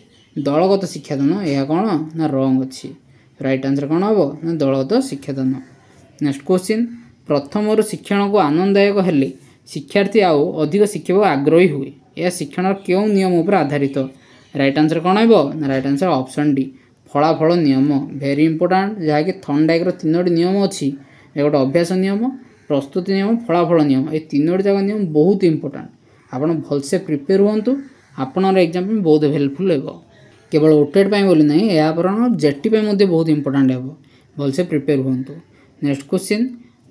ଦଳଗତ ଶିକ୍ଷାଦାନ ଏହା କ'ଣ ନା ରଙ୍ଗ ଅଛି ରାଇଟ୍ ଆନ୍ସର୍ କ'ଣ ହେବ ନା ଦଳଗତ ଶିକ୍ଷାଦାନ ନେକ୍ସଟ କୋଶ୍ଚିନ୍ ପ୍ରଥମରୁ ଶିକ୍ଷଣକୁ ଆନନ୍ଦଦାୟକ ହେଲେ ଶିକ୍ଷାର୍ଥୀ ଆଉ ଅଧିକ ଶିକ୍ଷକ ଆଗ୍ରହୀ ହୁଏ ଏହା ଶିକ୍ଷଣର କେଉଁ ନିୟମ ଉପରେ ଆଧାରିତ ରାଇଟ୍ ଆନ୍ସର୍ କ'ଣ ହେବ ନା ରାଇଟ୍ ଆନ୍ସର୍ ଅପସନ୍ ଡି ଫଳାଫଳ ନିୟମ ଭେରି ଇମ୍ପୋର୍ଟାଣ୍ଟ ଯାହାକି ଥଣ୍ଡାଗ୍ର ତିନୋଟି ନିୟମ ଅଛି ଏ ଗୋଟେ ଅଭ୍ୟାସ ନିୟମ ପ୍ରସ୍ତୁତି ନିୟମ ଫଳାଫଳ ନିୟମ ଏ ତିନୋଟି ଯାକ ନିୟମ ବହୁତ ଇମ୍ପୋର୍ଟାଣ୍ଟ ଆପଣ ଭଲସେ ପ୍ରିପେୟାର୍ ହୁଅନ୍ତୁ ଆପଣଙ୍କର ଏକ୍ଜାମ୍ ପାଇଁ ବହୁତ ହେଲ୍ପଫୁଲ୍ ହେବ କେବଳ ଓଟେଡ଼ ପାଇଁ ବୋଲି ନାହିଁ ଏହା ବରଂ ଜେଟି ପାଇଁ ମଧ୍ୟ ବହୁତ ଇମ୍ପୋର୍ଟାଣ୍ଟ ହେବ ଭଲସେ ପ୍ରିପେୟାର ହୁଅନ୍ତୁ ନେକ୍ସଟ କ୍ୱେଶ୍ଚିନ୍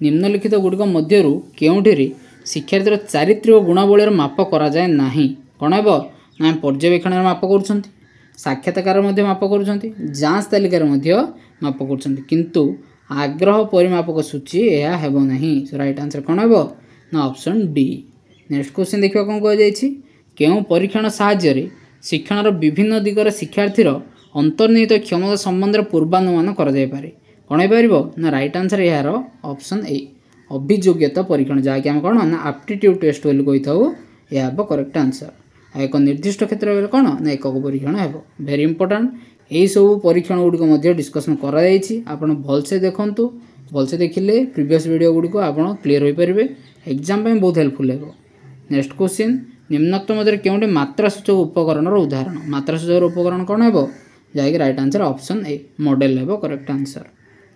ନିମ୍ନଲିଖିତ ଗୁଡ଼ିକ ମଧ୍ୟରୁ କେଉଁଠିରେ ଶିକ୍ଷାର୍ଥୀର ଚାରିତ୍ରିକ ଗୁଣାବଳୀର ମାପ କରାଯାଏ ନାହିଁ କ'ଣ ହେବ ନା ପର୍ଯ୍ୟବେକ୍ଷଣରେ ମାପ କରୁଛନ୍ତି ସାକ୍ଷାତକାର ମଧ୍ୟ ମାପ କରୁଛନ୍ତି ଯାଞ୍ଚ ତାଲିକାରେ ମଧ୍ୟ ମାପ କରୁଛନ୍ତି କିନ୍ତୁ ଆଗ୍ରହ ପରିମାପକ ସୂଚୀ ଏହା ହେବ ନାହିଁ ରାଇଟ୍ ଆନ୍ସର୍ କ'ଣ ହେବ ନା ଅପସନ୍ ଡି ନେକ୍ସଟ କ୍ୱେଶ୍ଚିନ୍ ଦେଖିବା କ'ଣ କୁହାଯାଇଛି କେଉଁ ପରୀକ୍ଷଣ ସାହାଯ୍ୟରେ ଶିକ୍ଷଣର ବିଭିନ୍ନ ଦିଗରେ ଶିକ୍ଷାର୍ଥୀର ଅନ୍ତର୍ନିହିତ କ୍ଷମତା ସମ୍ବନ୍ଧରେ ପୂର୍ବାନୁମାନ କରାଯାଇପାରେ କ'ଣ ହେଇପାରିବ ନା ରାଇଟ୍ ଆନ୍ସର ଏହାର ଅପସନ୍ ଏ ଅଭିଯୋଗ୍ୟତା ପରୀକ୍ଷଣ ଯାହାକି ଆମେ କ'ଣ ନା ଆପ୍ଟିଟ୍ୟୁଡ଼୍ ଟେଷ୍ଟ ବୋଲି କହିଥାଉ ଏହା ହେବ କରେକ୍ଟ ଆନ୍ସର ଆଉ ଏକ ନିର୍ଦ୍ଦିଷ୍ଟ କ୍ଷେତ୍ର ବୋଲି କ'ଣ ନା ଏକକ ପରୀକ୍ଷଣ ହେବ ଭେରି ଇମ୍ପୋର୍ଟାଣ୍ଟ ଏହିସବୁ ପରୀକ୍ଷଣ ଗୁଡ଼ିକ ମଧ୍ୟ ଡିସ୍କସନ୍ କରାଯାଇଛି ଆପଣ ଭଲସେ ଦେଖନ୍ତୁ ଭଲସେ ଦେଖିଲେ ପ୍ରିଭିଅସ୍ ଭିଡ଼ିଓ ଗୁଡ଼ିକ ଆପଣ କ୍ଲିଅର୍ ହୋଇପାରିବେ ଏକ୍ଜାମ୍ ପାଇଁ ବହୁତ ହେଲ୍ପଫୁଲ୍ ହେବ ନେକ୍ସଟ କୋଶ୍ଚିନ୍ ନିମ୍ନୋକ୍ତ ମଧ୍ୟରେ କେଉଁଠି ମାତ୍ରା ସୂଚକ ଉପକରଣର ଉଦାହରଣ ମାତ୍ରା ସୂଚକର ଉପକରଣ କ'ଣ ହେବ ଯାହାକି right answer option A model ହେବ କରେକ୍ଟ ଆନ୍ସର୍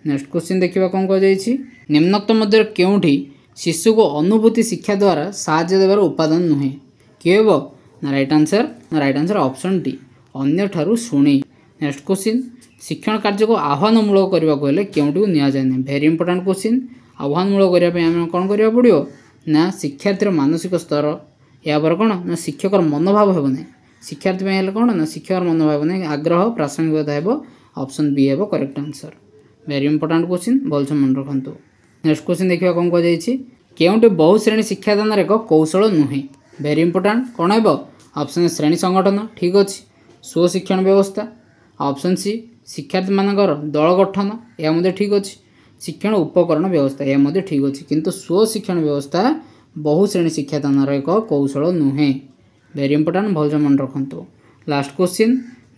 ନେକ୍ସଟ କ୍ୱେଶ୍ଚିନ୍ ଦେଖିବା କ'ଣ କୁହାଯାଇଛି ନିମ୍ନୋକ୍ତ ମଧ୍ୟରେ କେଉଁଠି ଶିଶୁକୁ ଅନୁଭୂତି ଶିକ୍ଷା ଦ୍ୱାରା ସାହାଯ୍ୟ ଦେବାର ଉପାଦାନ ନୁହେଁ କିଏ ହେବ ନା ରାଇଟ୍ ଆନ୍ସର୍ ନା ରାଇଟ୍ ଆନ୍ସର୍ ଅପସନ୍ ଟି ଅନ୍ୟଠାରୁ ଶୁଣି ନେକ୍ସଟ କ୍ୱେଶ୍ଚିନ୍ ଶିକ୍ଷଣ କାର୍ଯ୍ୟକୁ ଆହ୍ୱାନମୂଳକ କରିବାକୁ ହେଲେ କେଉଁଠିକୁ ନିଆଯାଏ ନାହିଁ ଭେରି ଇମ୍ପୋର୍ଟାଣ୍ଟ କ୍ୱେଶ୍ଚିନ୍ ଆହ୍ୱାନମୂଳକ କରିବା ପାଇଁ ଆମେ କ'ଣ କରିବାକୁ ପଡ଼ିବ ନା ଶିକ୍ଷାର୍ଥୀର ମାନସିକ ସ୍ତର ଏହାପରେ କ'ଣ ନା ଶିକ୍ଷକର ମନୋଭାବ ହେବ ନାହିଁ ଶିକ୍ଷାର୍ଥୀ ପାଇଁ ହେଲେ କ'ଣ ନା ଶିକ୍ଷକର ମନୋଭାବ ହେବ ନାହିଁ ଆଗ୍ରହ ପ୍ରାସଙ୍ଗିକତା ହେବ ଅପସନ୍ ବି ହେବ correct answer very important question ଭଲସେ ମନେ ରଖନ୍ତୁ ନେକ୍ସଟ କୋଶ୍ଚିନ୍ ଦେଖିବା କ'ଣ କୁହାଯାଇଛି କେଉଁଠି ବହୁ ଶ୍ରେଣୀ ଶିକ୍ଷାଦାନର ଏକ କୌଶଳ ନୁହେଁ ଭେରି ଇମ୍ପୋର୍ଟାଣ୍ଟ କ'ଣ ହେବ ଅପସନ୍ ଶ୍ରେଣୀ ସଂଗଠନ ଠିକ୍ ଅଛି ସୁଶିକ୍ଷଣ ବ୍ୟବସ୍ଥା ଅପସନ୍ ସି ଶିକ୍ଷାର୍ଥୀମାନଙ୍କର ଦଳ ଗଠନ ଏହା ମଧ୍ୟ ଠିକ୍ ଅଛି ଶିକ୍ଷଣ ଉପକରଣ ବ୍ୟବସ୍ଥା ଏହା ମଧ୍ୟ ଠିକ୍ ଅଛି କିନ୍ତୁ ସ୍ୱଶିକ୍ଷଣ ବ୍ୟବସ୍ଥା ବହୁ ଶ୍ରେଣୀ ଶିକ୍ଷାଦାନର ଏକ କୌଶଳ ନୁହେଁ ଭେରି ଇମ୍ପୋର୍ଟାଣ୍ଟ ଭଲସେ ମନେ ରଖନ୍ତୁ ଲାଷ୍ଟ କ୍ୱେଶ୍ଚିନ୍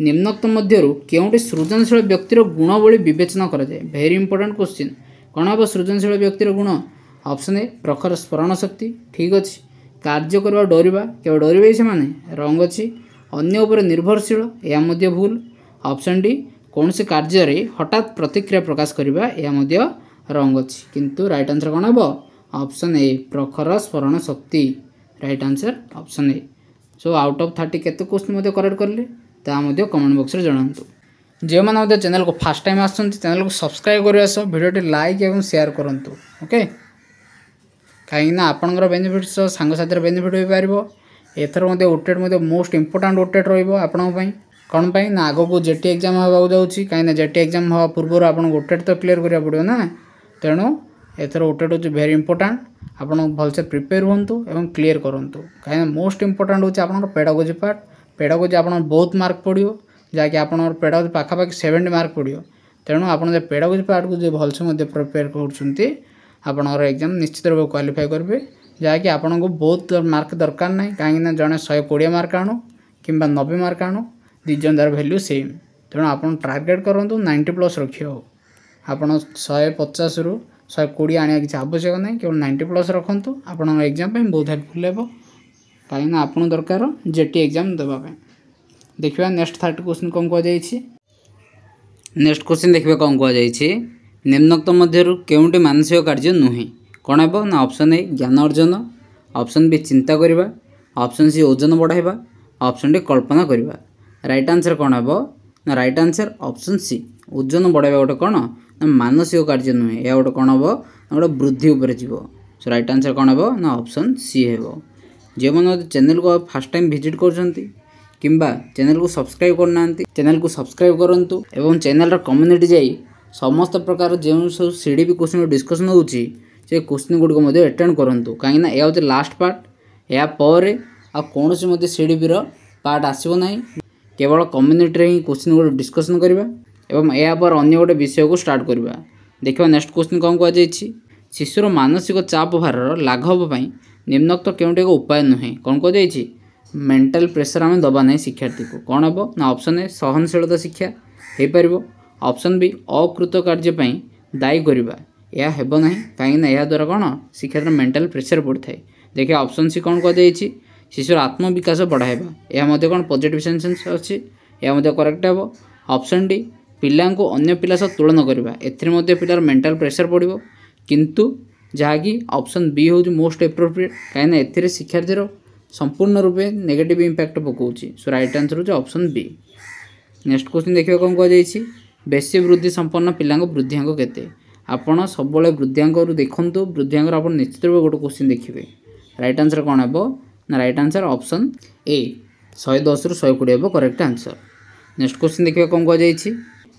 ନିମ୍ନକ୍ତ ମଧ୍ୟରୁ କେଉଁଠି ସୃଜନଶୀଳ ବ୍ୟକ୍ତିର ଗୁଣ ବୋଲି ବିବେଚନା କରାଯାଏ ଭେରି ଇମ୍ପୋର୍ଟାଣ୍ଟ କ୍ୱେଶ୍ଚିନ୍ କ'ଣ ହେବ ସୃଜନଶୀଳ ବ୍ୟକ୍ତିର ଗୁଣ ଅପସନ୍ ଏ ପ୍ରଖର ସ୍ମରଣ ଶକ୍ତି ଠିକ୍ ଅଛି କାର୍ଯ୍ୟ କରିବା ଡରିବା କେବଳ ଡରିବେ ସେମାନେ ରଙ୍ଗ ଅଛି ଅନ୍ୟ ଉପରେ ନିର୍ଭରଶୀଳ ଏହା ମଧ୍ୟ ଭୁଲ ଅପସନ୍ ଡି କୌଣସି କାର୍ଯ୍ୟରେ ହଠାତ୍ ପ୍ରତିକ୍ରିୟା ପ୍ରକାଶ କରିବା ଏହା ମଧ୍ୟ ରଙ୍ଗ ଅଛି କିନ୍ତୁ ରାଇଟ୍ ଆନ୍ସର୍ କ'ଣ ହେବ ऑप्शन ए प्रखर स्मरण शक्ति right answer option A so out of thirty केते क्वेश्चन करेक्ट कले ता कमेंट बक्स में जनातु ଯେଉଁମାନେ ଚ୍ୟାନେଲ୍କୁ ଫାର୍ଷ୍ଟ ଟାଇମ୍ ଆସୁଛନ୍ତି ଚ୍ୟାନେଲ୍କୁ ସବସ୍କ୍ରାଇବ୍ କରିବା ସହ ଭିଡ଼ିଓଟି ଲାଇକ୍ ଏବଂ ସେୟାର୍ କରନ୍ତୁ ଓକେ କାହିଁକିନା ଆପଣଙ୍କର ବେନିଫିଟ୍ ସହ ସାଙ୍ଗସାଥିର ବେନିଫିଟ୍ ହୋଇପାରିବ ଏଥର ମଧ୍ୟ ଓଟେଟ୍ ମଧ୍ୟ ମୋଷ୍ଟ ଇମ୍ପୋର୍ଟାଣ୍ଟ ଓଟେଟ୍ ରହିବ ଆପଣଙ୍କ ପାଇଁ କ'ଣ ପାଇଁ ନା ଆଗକୁ ଜେଟି ଏକ୍ଜାମ୍ ହେବାକୁ ଯାଉଛି କାହିଁକିନା ଜେଟି ଏକ୍ଜାମ୍ ହେବା ପୂର୍ବରୁ ଆପଣଙ୍କୁ ଓଟେଟ୍ ତ କ୍ଲିୟର୍ କରିବାକୁ ପଡ଼ିବ ନା ତେଣୁ ଏଥର ଗୋଟେ ହେଉଛି ଭେରି ଇମ୍ପୋର୍ଟାଣ୍ଟ ଆପଣ ଭଲସେ ପ୍ରିପେୟାର ହୁଅନ୍ତୁ ଏବଂ କ୍ଲିଅର କରନ୍ତୁ କାହିଁକିନା ମୋଷ୍ଟ ଇମ୍ପୋର୍ଟାଣ୍ଟ ହେଉଛି ଆପଣଙ୍କର ପେଡ଼ାଗୋଜି ପାର୍ଟ ପେଡ଼ାଗୋଜି ଆପଣଙ୍କର ବହୁତ ମାର୍କ ପଡ଼ିବ ଯାହାକି ଆପଣଙ୍କର ପେଡ଼ାଗୋଜି ପାଖାପାଖି ସେଭେଣ୍ଟି ମାର୍କ ପଡ଼ିବ ତେଣୁ ଆପଣ ଯଦି ପେଡ଼ାଗୋଜି ପାର୍ଟକୁ ଯଦି ଭଲସେ ମଧ୍ୟ ପ୍ରିପେୟାର କରୁଛନ୍ତି ଆପଣଙ୍କର ଏକ୍ଜାମ୍ ନିଶ୍ଚିତ ରୂପେ କ୍ୱାଲିଫାଏ କରିବେ ଯାହାକି ଆପଣଙ୍କୁ ବହୁତ ମାର୍କ ଦରକାର ନାହିଁ କାହିଁକିନା ଜଣେ ଶହେ କୋଡ଼ିଏ ମାର୍କ ଆଣୁ କିମ୍ବା ନବେ ମାର୍କ ଆଣୁ ଦୁଇ ଜଣ ଯାର ଭ୍ୟାଲ୍ୟୁ ସେମ୍ ତେଣୁ ଆପଣ ଟାର୍ଗେଟ୍ କରନ୍ତୁ ନାଇଣ୍ଟି ପ୍ଲସ୍ ରଖିବ ଆପଣ ଶହେ ପଚାଶରୁ ଶହେ କୋଡ଼ିଏ ଆଣିବା କିଛି ଆବଶ୍ୟକ ନାହିଁ କେବଳ ନାଇଣ୍ଟି ପ୍ଲସ୍ ରଖନ୍ତୁ ଆପଣଙ୍କ ଏକ୍ଜାମ୍ ପାଇଁ ବହୁତ ହେଲ୍ପଫୁଲ୍ ହେବ କାହିଁକିନା ଆପଣ ଦରକାର ଜେ ଟି ଏକ୍ଜାମ୍ ଦେବା ପାଇଁ ଦେଖିବା ନେକ୍ସଟ ଥାର୍ଟି କ୍ୱେଶ୍ଚିନ୍ କ'ଣ କୁହାଯାଇଛି ନେକ୍ସଟ କ୍ୱେଶ୍ଚିନ୍ ଦେଖିବା କ'ଣ କୁହାଯାଇଛି ନିମ୍ନୋକ୍ତ ମଧ୍ୟରୁ କେଉଁଠି ମାନସିକ କାର୍ଯ୍ୟ ନୁହେଁ କ'ଣ ହେବ ନା ଅପ୍ସନ୍ ଏ ଜ୍ଞାନ ଅର୍ଜନ ଅପସନ୍ ବି ଚିନ୍ତା କରିବା ଅପ୍ସନ୍ ସି ଓଜନ ବଢ଼ାଇବା ଅପସନ୍ ଡି କଳ୍ପନା କରିବା ରାଇଟ୍ ଆନ୍ସର୍ କ'ଣ ହେବ ନା ରାଇଟ୍ ଆନ୍ସର୍ ଅପ୍ସନ୍ ସି ଓଜନ ବଢ଼ାଇବା ଗୋଟେ କ'ଣ ମାନସିକ କାର୍ଯ୍ୟ ନୁହେଁ ଏହା ଗୋଟେ କ'ଣ ହେବ ନା ଗୋଟେ ବୃଦ୍ଧି ଉପରେ ଯିବ ସୋ ରାଇଟ୍ ଆନ୍ସର୍ କ'ଣ ହେବ ନା ଅପସନ୍ ସି ହେବ ଯେଉଁମାନେ ଚ୍ୟାନେଲ୍କୁ ଫାର୍ଷ୍ଟ ଟାଇମ୍ ଭିଜିଟ୍ କରୁଛନ୍ତି କିମ୍ବା ଚ୍ୟାନେଲ୍କୁ ସବସ୍କ୍ରାଇବ୍ କରୁନାହାନ୍ତି ଚ୍ୟାନେଲ୍କୁ ସବସ୍କ୍ରାଇବ୍ କରନ୍ତୁ ଏବଂ ଚ୍ୟାନେଲ୍ର କମ୍ୟୁନିଟି ଯାଇ ସମସ୍ତ ପ୍ରକାର ଯେଉଁ ସବୁ C D P question discussion ହେଉଛି ସେ କୋଶ୍ଚିନ୍ ଗୁଡ଼ିକ ମଧ୍ୟ ଆଟେଣ୍ଡ କରନ୍ତୁ କାହିଁକିନା ଏହା ହେଉଛି ଲାଷ୍ଟ ପାର୍ଟ ଏହା ପରେ ଆଉ କୌଣସି ମଧ୍ୟ ସି ଡି ପିର ପାର୍ଟ ଆସିବ ନାହିଁ କେବଳ କମ୍ୟୁନିଟିରେ ହିଁ କୋଶ୍ଚିନ୍ ଗୁଡ଼ିକ ଡିସ୍କସନ୍ କରିବା यापर अगर गोटे विषय को स्टार्ट करवा देखा नेक्स्ट क्वेश्चन कौन कह शिशुर मानसिक चाप भार लाघवपाई निम्नोक्त के उपाय नुहे कौन कह मेंटल प्रेशर आम दबा ना शिक्षार्थी को कौन हम ना अप्सन ए सहनशीलता शिक्षा हो पार अप्सन बी अकृत कार्यपाई दायी करवा यह हे ना कहीं द्वारा कौन शिक्षार मेन्टाल प्रेसर पड़ता है देखिए ऑप्शन सी कौन कह शिशुर आत्मविकाश बढ़ावा यह कौन पजिट सेनसे अच्छी यह करेक्ट हे ऑप्शन डी ପିଲାଙ୍କୁ ଅନ୍ୟ ପିଲା ସହ ତୁଳନା କରିବା ଏଥିରେ ମଧ୍ୟ ପିଲାର ମେଣ୍ଟାଲ ପ୍ରେସର ପଡ଼ିବ କିନ୍ତୁ ଯାହାକି ଅପସନ୍ ବି ହେଉଛି ମୋଷ୍ଟ ଏପ୍ରୋପ୍ରିଏଟ୍ କାହିଁକିନା ଏଥିରେ ଶିକ୍ଷାର୍ଥୀର ସମ୍ପୂର୍ଣ୍ଣ ରୂପେ ନେଗେଟିଭ୍ ଇମ୍ପାକ୍ଟ ପକାଉଛି ସୋ ରାଇଟ୍ ଆନ୍ସର୍ ହେଉଛି ଅପସନ୍ ବି ନେକ୍ସଟ କ୍ୱେଶ୍ଚିନ୍ ଦେଖିବା କ'ଣ କୁହାଯାଇଛି ବେଶୀ ବୃଦ୍ଧି ସମ୍ପନ୍ନ ପିଲାଙ୍କ ବୃଦ୍ଧିଆଙ୍କ କେତେ ଆପଣ ସବୁବେଳେ ବୃଦ୍ଧିଆଙ୍କରୁ ଦେଖନ୍ତୁ ବୃଦ୍ଧିଆଙ୍କର ଆପଣ ନିଶ୍ଚିତ ରୂପେ ଗୋଟେ କ୍ୱେଶ୍ଚିନ୍ ଦେଖିବେ ରାଇଟ୍ ଆନ୍ସର୍ କ'ଣ ହେବ ନା ରାଇଟ୍ ଆନ୍ସର୍ ଅପସନ୍ ଏ ଶହେ ଦଶରୁ ଶହେ କୋଡ଼ିଏ ହେବ କରେକ୍ଟ ଆନ୍ସର୍ ନେକ୍ସଟ କ୍ୱେଶ୍ଚିନ୍ ଦେଖିବା କ'ଣ କୁହାଯାଇଛି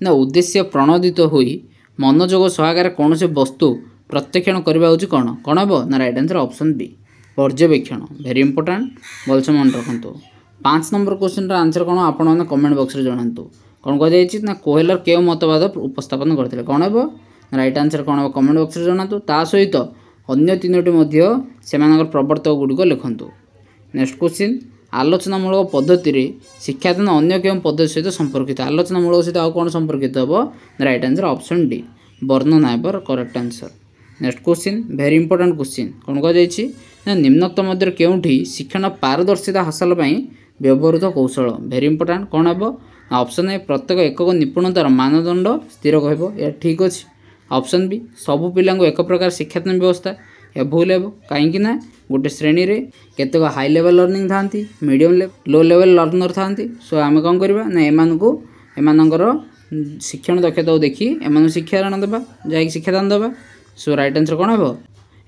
ନା ଉଦ୍ଦେଶ୍ୟ ପ୍ରଣୋଦିତ ହୋଇ ମନୋଯୋଗ ସହାଗାରେ କୌଣସି ବସ୍ତୁ ପ୍ରତ୍ୟକ୍ଷଣ କରିବା ହେଉଛି କ'ଣ କ'ଣ ହେବ ନା ରାଇଟ୍ ଆନ୍ସର୍ ଅପସନ୍ ବି ପର୍ଯ୍ୟବେକ୍ଷଣ ଭେରି ଇମ୍ପୋର୍ଟାଣ୍ଟ ଭଲସେ ମନେ ରଖନ୍ତୁ ପାଞ୍ଚ ନମ୍ବର କୋଶ୍ଚିନ୍ର ଆନ୍ସର୍ କ'ଣ ଆପଣମାନେ କମେଣ୍ଟ ବକ୍ସରେ ଜଣାନ୍ତୁ କ'ଣ କୁହାଯାଇଛି ନା କୋହେଲର କେଉଁ ମତବାଦ ଉପସ୍ଥାପନ କରିଥିଲେ କ'ଣ ହେବ ରାଇଟ୍ ଆନ୍ସର୍ କ'ଣ ହେବ କମେଣ୍ଟ ବକ୍ସରେ ଜଣାନ୍ତୁ ତା ସହିତ ଅନ୍ୟ ତିନୋଟି ମଧ୍ୟ ସେମାନଙ୍କର ପ୍ରବର୍ତ୍ତକ ଗୁଡ଼ିକ ଲେଖନ୍ତୁ ନେକ୍ସଟ କୋଶ୍ଚିନ୍ ଆଲୋଚନାମୂଳକ ପଦ୍ଧତିରେ ଶିକ୍ଷାଦାନ ଅନ୍ୟ କେଉଁ ପଦ୍ଧତି ସହିତ ସମ୍ପର୍କିତ ଆଲୋଚନାମୂଳକ ସହିତ ଆଉ କ'ଣ ସମ୍ପର୍କିତ ହେବ ରାଇଟ୍ ଆନ୍ସର୍ ଅପସନ୍ ଡି ବର୍ଣ୍ଣନା ହେବାର correct answer next question very important question କ'ଣ କୁହାଯାଇଛି ନା ନିମ୍ନକ୍ତ ମଧ୍ୟରେ କେଉଁଠି ଶିକ୍ଷଣ ପାରଦର୍ଶିତା ହାସଲ ପାଇଁ ବ୍ୟବହୃତ କୌଶଳ ଭେରି ଇମ୍ପୋର୍ଟାଣ୍ଟ କ'ଣ ହେବ ନା ଅପସନ୍ ଏ ପ୍ରତ୍ୟେକ ଏକକ ନିପୁଣତାର ମାନଦଣ୍ଡ ସ୍ଥିର ହେବ ଏହା ଠିକ୍ ଅଛି ଅପସନ୍ ବି ସବୁ ପିଲାଙ୍କୁ ଏକ ପ୍ରକାର ଶିକ୍ଷାଦାନ ବ୍ୟବସ୍ଥା ଏହା ଭୁଲ ହେବ କାହିଁକିନା ଗୋଟେ ଶ୍ରେଣୀରେ କେତେକ ହାଇ ଲେଭେଲ୍ ଲର୍ଣ୍ଣିଂ ଥାଆନ୍ତି ମିଡ଼ିୟମ୍ ଲୋ ଲେଭେଲ୍ ଲର୍ଣ୍ଣର ଥାଆନ୍ତି ସୋ ଆମେ କ'ଣ କରିବା ନା ଏମାନଙ୍କୁ ଏମାନଙ୍କର ଶିକ୍ଷଣ ଦକ୍ଷତାକୁ ଦେଖି ଏମାନଙ୍କୁ ଶିକ୍ଷାଦାନ ଦେବା ଯାହାକି ଶିକ୍ଷାଦାନ ଦେବା ସୋ ରାଇଟ୍ ଆନ୍ସର୍ କ'ଣ ହେବ